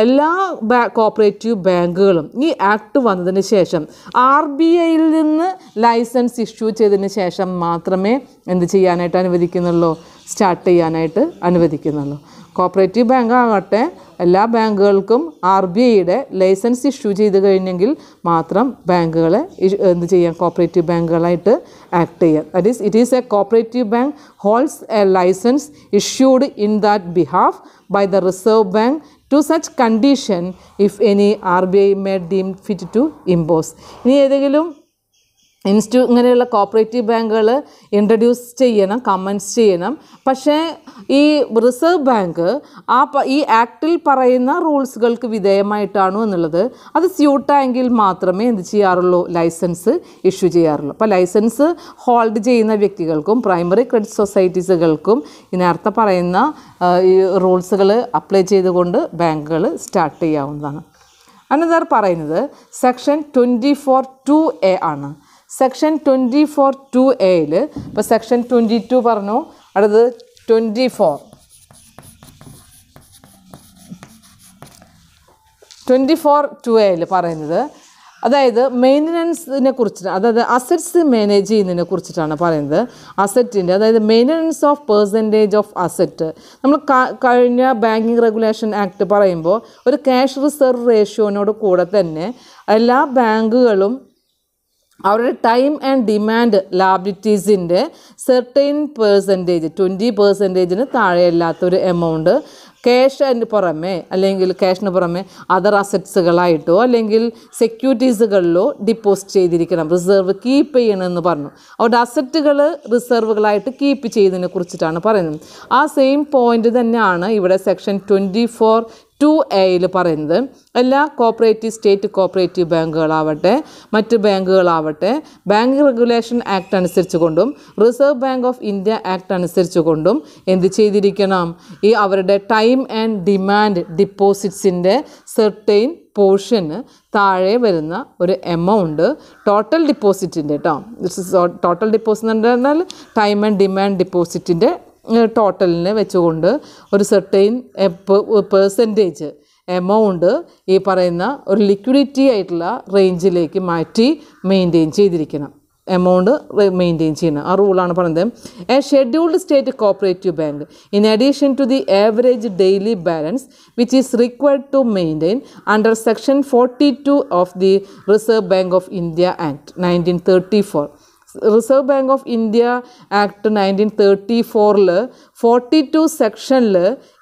എല്ലാ ബാ കോപ്പറേറ്റീവ് ബാങ്കുകളും ഈ ആക്ട് വന്നതിന് ശേഷം ആർ ബി ഐയിൽ നിന്ന് ലൈസൻസ് ഇഷ്യൂ ചെയ്തതിന് ശേഷം മാത്രമേ എന്ത് ചെയ്യാനായിട്ട് അനുവദിക്കുന്നുള്ളൂ സ്റ്റാർട്ട് ചെയ്യാനായിട്ട് അനുവദിക്കുന്നുള്ളൂ കോപ്പറേറ്റീവ് ബാങ്ക് ആകട്ടെ എല്ലാ ബാങ്കുകൾക്കും ആർ ബി ഐയുടെ ലൈസൻസ് ഇഷ്യൂ ചെയ്ത് കഴിഞ്ഞെങ്കിൽ മാത്രം ബാങ്കുകളെ എന്ത് ചെയ്യാം കോപ്പറേറ്റീവ് ബാങ്കുകളായിട്ട് ആക്ട് ചെയ്യാം that is it is a cooperative bank holds a license issued in that behalf by the reserve bank to such condition if any R B I may deem fit to impose ഇനി ഏതെങ്കിലും ഇൻസ്റ്റി ഇങ്ങനെയുള്ള cooperative ബാങ്കുകൾ introduce ചെയ്യണം comments ചെയ്യണം പക്ഷേ ഈ reserve bank ആ ഈ ആക്ടിൽ പറയുന്ന റൂൾസുകൾക്ക് വിധേയമായിട്ടാണോ എന്നുള്ളത് അത് സ്യൂട്ടായെങ്കിൽ മാത്രമേ എന്ത് ചെയ്യാറുള്ളൂ ലൈസൻസ് ഇഷ്യൂ ചെയ്യാറുള്ളൂ അപ്പോൾ ലൈസൻസ് ഹോൾഡ് ചെയ്യുന്ന വ്യക്തികൾക്കും പ്രൈമറി ക്രെഡിറ്റ് സൊസൈറ്റീസുകൾക്കും നേരത്തെ പറയുന്ന ഈ റൂൾസുകൾ അപ്ലൈ ചെയ്തുകൊണ്ട് ബാങ്കുകൾ സ്റ്റാർട്ട് ചെയ്യാവുന്നതാണ് അന്നതാർ പറയുന്നത് section twenty four two A ആണ് സെക്ഷൻ ട്വൻറ്റി ഫോർ ടു എയിൽ ഇപ്പോൾ സെക്ഷൻ ട്വൻറ്റി ടു പറഞ്ഞു അടുത്തത് twenty four twenty four two എയിൽ പറയുന്നത് അതായത് മെയിൻ്റനൻസിനെ കുറിച്ചിട്ട് അതായത് അസറ്റ്സ് മാനേജ് ചെയ്യുന്നതിനെ കുറിച്ചിട്ടാണ് പറയുന്നത് അസറ്റിൻ്റെ അതായത് maintenance of percentage of asset നമ്മൾ കഴിഞ്ഞ ബാങ്കിങ് റെഗുലേഷൻ ആക്ട് പറയുമ്പോൾ ഒരു ക്യാഷ് റിസർവ് റേഷ്യോനോട് കൂടെ തന്നെ എല്ലാ ബാങ്കുകളും അവരുടെ ടൈം ആൻഡ് ഡിമാൻഡ് ലാബിലിറ്റീസിൻ്റെ സെർട്ടൈൻ പെർസെൻറ്റേജ് ട്വൻറ്റി പേഴ്സൻറ്റേജിന് താഴെയല്ലാത്തൊരു എമൗണ്ട് അതിന് പുറമേ അല്ലെങ്കിൽ ക്യാഷിന് പുറമേ അതർ അസറ്റ്സുകളായിട്ടോ അല്ലെങ്കിൽ സെക്യൂരിറ്റീസുകളിലോ ഡിപ്പോസിറ്റ് ചെയ്തിരിക്കണം റിസർവ് കീപ്പ് ചെയ്യണമെന്ന് പറഞ്ഞു അവരുടെ അസറ്റുകൾ റിസർവുകളായിട്ട് കീപ്പ് ചെയ്തതിനെ കുറിച്ചിട്ടാണ് പറയുന്നത് ആ സെയിം പോയിന്റ് തന്നെയാണ് ഇവിടെ സെക്ഷൻ ട്വൻറ്റി ഫോർ ടു എയിൽ പറയുന്നത് എല്ലാ കോപ്പറേറ്റീവ് സ്റ്റേറ്റ് കോപ്പറേറ്റീവ് ബാങ്കുകളാവട്ടെ മറ്റ് ബാങ്കുകളാവട്ടെ ബാങ്ക് റെഗുലേഷൻ ആക്ട് അനുസരിച്ച് കൊണ്ടും reserve bank of India act അനുസരിച്ച് കൊണ്ടും എന്ത് ചെയ്തിരിക്കണം ഈ അവരുടെ ടൈം ആൻഡ് ഡിമാൻഡ് ഡിപ്പോസിറ്റ്സിൻ്റെ സെർട്ടെയിൻ പോർഷന് താഴെ വരുന്ന ഒരു എമൗണ്ട് ടോട്ടൽ ഡിപ്പോസിറ്റിൻ്റെ കേട്ടോ ടോട്ടൽ ഡിപ്പോസിറ്റ് എന്ന് പറഞ്ഞാൽ ടൈം ആൻഡ് ഡിമാൻഡ് ഡിപ്പോസിറ്റിൻ്റെ ടോട്ടലിന് വെച്ചുകൊണ്ട് ഒരു സെർട്ടെയിൻ പേഴ്സൻറ്റേജ് എമൗണ്ട് ഈ പറയുന്ന ഒരു ലിക്വിഡിറ്റി ആയിട്ടുള്ള റേഞ്ചിലേക്ക് മാറ്റി മെയിൻറ്റെയിൻ ചെയ്തിരിക്കണം എമൗണ്ട് മെയിൻറ്റെയിൻ ചെയ്യണം ആ റൂളാണ് പറയുന്നത് a scheduled state cooperative bank in addition to the average daily balance which is required to maintain under section forty two of the reserve bank of India act nineteen thirty four reserve bank of India act nineteen thirty ഫോറിൽ forty two സെക്ഷനിൽ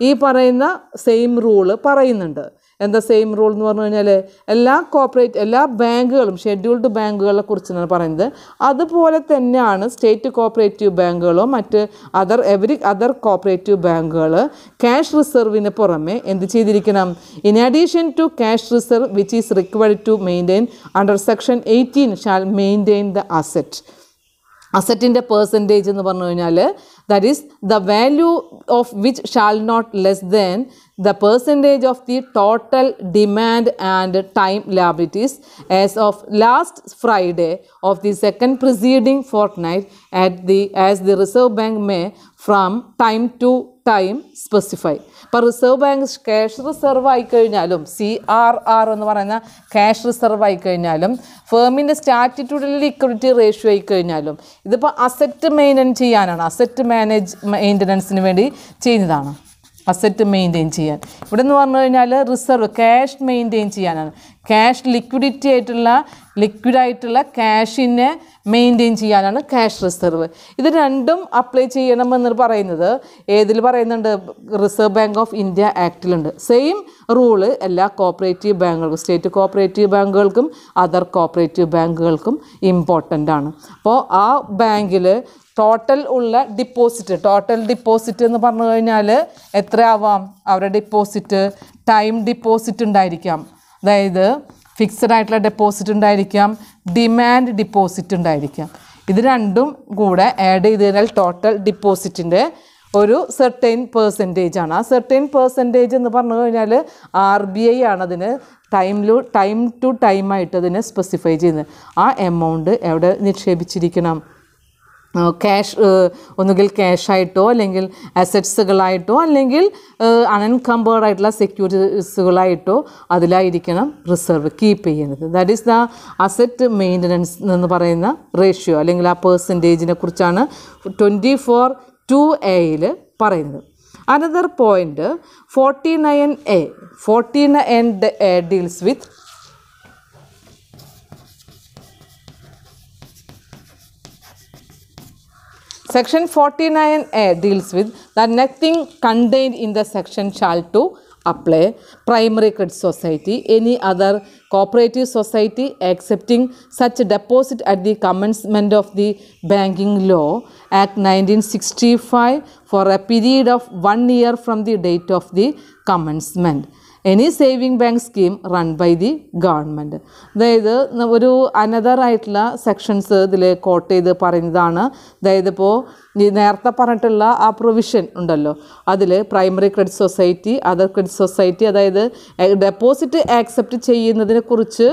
ഈ പറയുന്ന same rule പറയുന്നുണ്ട് എന്താ same rule എന്ന് പറഞ്ഞു കഴിഞ്ഞാൽ എല്ലാ കോപ്പറേറ്റ് എല്ലാ ബാങ്കുകളും ഷെഡ്യൂൾഡ് ബാങ്കുകളെ കുറിച്ചാണ് പറയുന്നത് അതുപോലെ തന്നെയാണ് സ്റ്റേറ്റ് കോപ്പറേറ്റീവ് ബാങ്കുകളോ മറ്റ് അതർ എവരി അതർ കോപ്പറേറ്റീവ് ബാങ്കുകൾ ക്യാഷ് റിസർവിന് പുറമെ എന്ത് ചെയ്തിരിക്കണം in addition to cash reserve which is required to maintain under section eighteen shall maintain the asset അസറ്റിൻ്റെ പേഴ്സൻറ്റേജ് എന്ന് പറഞ്ഞു കഴിഞ്ഞാൽ that is the value of which shall not less than the percentage of the total demand and time liabilities as of last Friday of the second preceding fortnight at the as the reserve bank may from time to time specify ഇപ്പോൾ reserve bank cash reserve ആയിക്കഴിഞ്ഞാലും C R R എന്ന് പറയുന്ന cash reserve ആയിക്കഴിഞ്ഞാലും ഫേമിൻ്റെ സ്റ്റാറ്റിറ്റ്യൂഡിൽ liquidity ratio ആയിക്കഴിഞ്ഞാലും ഇതിപ്പോൾ asset maintain ചെയ്യാനാണ് അസറ്റ് മാനേജ് മെയിൻ്റനൻസിന് വേണ്ടി ചെയ്യുന്നതാണ് അസറ്റ് മെയിൻറ്റെയിൻ ചെയ്യാൻ ഇവിടെ നിന്ന് പറഞ്ഞു കഴിഞ്ഞാൽ റിസർവ് ക്യാഷ് മെയിൻറ്റെയിൻ ചെയ്യാനാണ് ക്യാഷ് ലിക്വിഡിറ്റി ആയിട്ടുള്ള ലിക്വിഡായിട്ടുള്ള ക്യാഷിനെ മെയിൻറ്റെയിൻ ചെയ്യാനാണ് ക്യാഷ് റിസർവ് ഇത് രണ്ടും അപ്ലൈ ചെയ്യണമെന്ന് പറയുന്നത് ഏതിൽ പറയുന്നുണ്ട് റിസർവ് ബാങ്ക് ഓഫ് ഇന്ത്യ ആക്റ്റിലുണ്ട് സെയിം റൂള് എല്ലാ കോപ്പറേറ്റീവ് ബാങ്കുകൾക്കും സ്റ്റേറ്റ് കോപ്പറേറ്റീവ് ബാങ്കുകൾക്കും അതർ കോപ്പറേറ്റീവ് ബാങ്കുകൾക്കും ഇമ്പോർട്ടൻ്റ് ആണ് അപ്പോൾ ആ ബാങ്കിൽ ടോട്ടൽ ഉള്ള ഡിപ്പോസിറ്റ് ടോട്ടൽ ഡിപ്പോസിറ്റ് എന്ന് പറഞ്ഞു കഴിഞ്ഞാൽ എത്രയാവാം അവരുടെ ഡിപ്പോസിറ്റ് ടൈം ഡിപ്പോസിറ്റ് ഉണ്ടായിരിക്കാം അതായത് ഫിക്സഡ് ആയിട്ടുള്ള ഡെപ്പോസിറ്റ് ഉണ്ടായിരിക്കാം ഡിമാൻഡ് ഡിപ്പോസിറ്റ് ഉണ്ടായിരിക്കാം ഇത് രണ്ടും കൂടെ ആഡ് ചെയ്ത് കഴിഞ്ഞാൽ ടോട്ടൽ ഡിപ്പോസിറ്റിൻ്റെ ഒരു സെർട്ടൈൻ പെർസെൻറ്റേജ് ആണ് ആ സെർട്ടൈൻ പെർസെൻറ്റേജ് എന്ന് പറഞ്ഞു കഴിഞ്ഞാൽ ആർ ബി ഐ ആണ് അതിന് ടൈമിലു ടൈം ടു ടൈം ആയിട്ട് അതിനെ സ്പെസിഫൈ ചെയ്യുന്നത് ആ എമൗണ്ട് എവിടെ നിക്ഷേപിച്ചിരിക്കണം ക്യാഷ് ഒന്നുകിൽ ക്യാഷായിട്ടോ അല്ലെങ്കിൽ അസറ്റ്സുകളായിട്ടോ അല്ലെങ്കിൽ അൺകംബേർഡ് ആയിട്ടുള്ള സെക്യൂരിറ്റീസുകളായിട്ടോ അതിലായിരിക്കണം റിസർവ് കീപ്പ് ചെയ്യുന്നത് that is the asset maintenance എന്ന് പറയുന്ന റേഷ്യോ അല്ലെങ്കിൽ ആ പേഴ്സൻറ്റേജിനെ കുറിച്ചാണ് ട്വൻറ്റി ഫോർ ടു എയിൽ പറയുന്നത് another point forty nine A forty nine A deals with Section 49A deals with that nothing contained in the section shall to apply primary credit society, any other cooperative society accepting such deposit at the commencement of the banking law Act 1965 for a period of one year from the date of the commencement. Any saving bank scheme run by the government അതായത് ഒരു another ആയിട്ടുള്ള sections ഇതിൽ coat ചെയ്ത് പറയുന്നതാണ് അതായത് ഇപ്പോൾ ഈ നേരത്തെ പറഞ്ഞിട്ടുള്ള ആ പ്രൊവിഷൻ ഉണ്ടല്ലോ അതിൽ primary credit society other credit society അതായത് ഡെപ്പോസിറ്റ് ആക്സെപ്റ്റ് ചെയ്യുന്നതിനെ കുറിച്ച്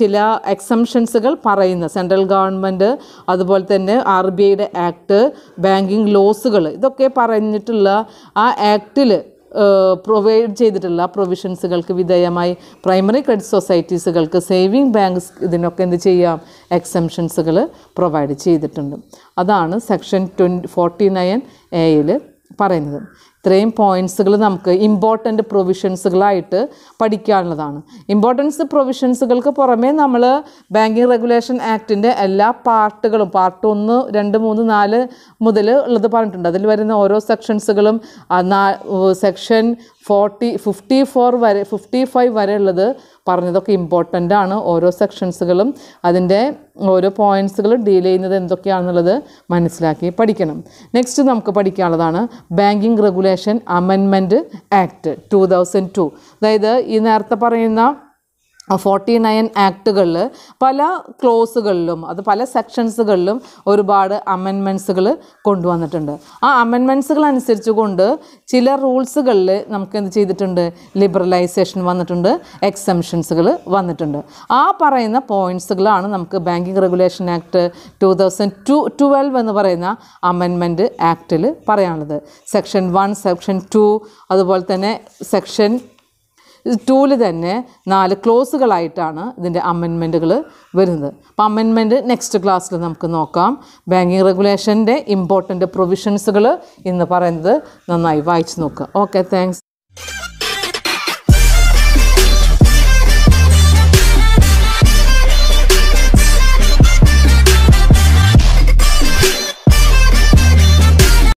ചില എക്സംഷൻസുകൾ പറയുന്ന സെൻട്രൽ ഗവൺമെൻറ് അതുപോലെ തന്നെ ആർ ബി ഐയുടെ ആക്ട് ബാങ്കിങ് ലോസുകൾ ഇതൊക്കെ പറഞ്ഞിട്ടുള്ള ആ ആക്ടിൽ പ്രൊവൈഡ് ചെയ്തിട്ടുള്ള പ്രൊവിഷൻസുകൾക്ക് വിധേയമായി പ്രൈമറി ക്രെഡിറ്റ് സൊസൈറ്റീസുകൾക്ക് സേവിങ് ബാങ്ക്സ് ഇതിനൊക്കെ എന്ത് ചെയ്യാം എക്സംഷൻസുകൾ പ്രൊവൈഡ് ചെയ്തിട്ടുണ്ട് അതാണ് സെക്ഷൻ ട്വൻ ഫോർട്ടി നയൻ എയിൽ പറയുന്നത് ഇത്രയും പോയിൻസുകൾ നമുക്ക് ഇമ്പോർട്ടൻ്റ് പ്രൊവിഷൻസുകളായിട്ട് പഠിക്കാനുള്ളതാണ് ഇമ്പോർട്ടൻസ് പ്രൊവിഷൻസുകൾക്ക് പുറമേ നമ്മൾ ബാങ്കിങ് റെഗുലേഷൻ ആക്ടിൻ്റെ എല്ലാ പാർട്ടുകളും പാർട്ട് ഒന്ന് രണ്ട് മൂന്ന് നാല് മുതൽ ഉള്ളത് പറഞ്ഞിട്ടുണ്ട് അതിൽ വരുന്ന ഓരോ സെക്ഷൻസുകളും സെക്ഷൻ ഫോർട്ടി ഫിഫ്റ്റി ഫോർ വരെ ഫിഫ്റ്റി ഫൈവ് വരെ ഉള്ളത് പറഞ്ഞതൊക്കെ ഇമ്പോർട്ടൻ്റ് ആണ് ഓരോ സെക്ഷൻസുകളും അതിൻ്റെ ഓരോ പോയിൻറ്റ്സുകൾ ഡീൽ ചെയ്യുന്നത് എന്തൊക്കെയാണെന്നുള്ളത് മനസ്സിലാക്കി പഠിക്കണം നെക്സ്റ്റ് നമുക്ക് പഠിക്കാനുള്ളതാണ് banking regulation amendment act two thousand two അതായത് ഈ നേരത്തെ പറയുന്ന ഫോർട്ടി നയൻ ആക്ടുകളിൽ പല ക്ലോസുകളിലും അത് പല സെക്ഷൻസുകളിലും ഒരുപാട് അമെൻമെൻസുകൾ കൊണ്ടുവന്നിട്ടുണ്ട് ആ അമെൻമെൻസുകൾ അനുസരിച്ച് കൊണ്ട് ചില റൂൾസുകളിൽ നമുക്ക് എന്ത് ചെയ്തിട്ടുണ്ട് ലിബറലൈസേഷൻ വന്നിട്ടുണ്ട് എക്സംഷൻസുകൾ വന്നിട്ടുണ്ട് ആ പറയുന്ന പോയിൻസുകളാണ് നമുക്ക് banking regulation act two thousand twelve ട്വൽവ് എന്ന് പറയുന്ന അമെൻമെൻറ്റ് ആക്റ്റിൽ പറയാനുള്ളത് സെക്ഷൻ വൺ സെക്ഷൻ ടു അതുപോലെ തന്നെ സെക്ഷൻ ടൂല് തന്നെ നാല് ക്ലോസുകളായിട്ടാണ് ഇതിൻ്റെ അമെൻമെൻറ്റുകൾ വരുന്നത് അപ്പോൾ അമെൻമെൻറ്റ് നെക്സ്റ്റ് ക്ലാസ്സിൽ നമുക്ക് നോക്കാം ബാങ്കിങ് റെഗുലേഷൻ്റെ ഇമ്പോർട്ടൻ്റ് പ്രൊവിഷൻസുകൾ എന്ന് പറയുന്നത് നന്നായി വായിച്ചു നോക്കുക ഓക്കെ താങ്ക്സ്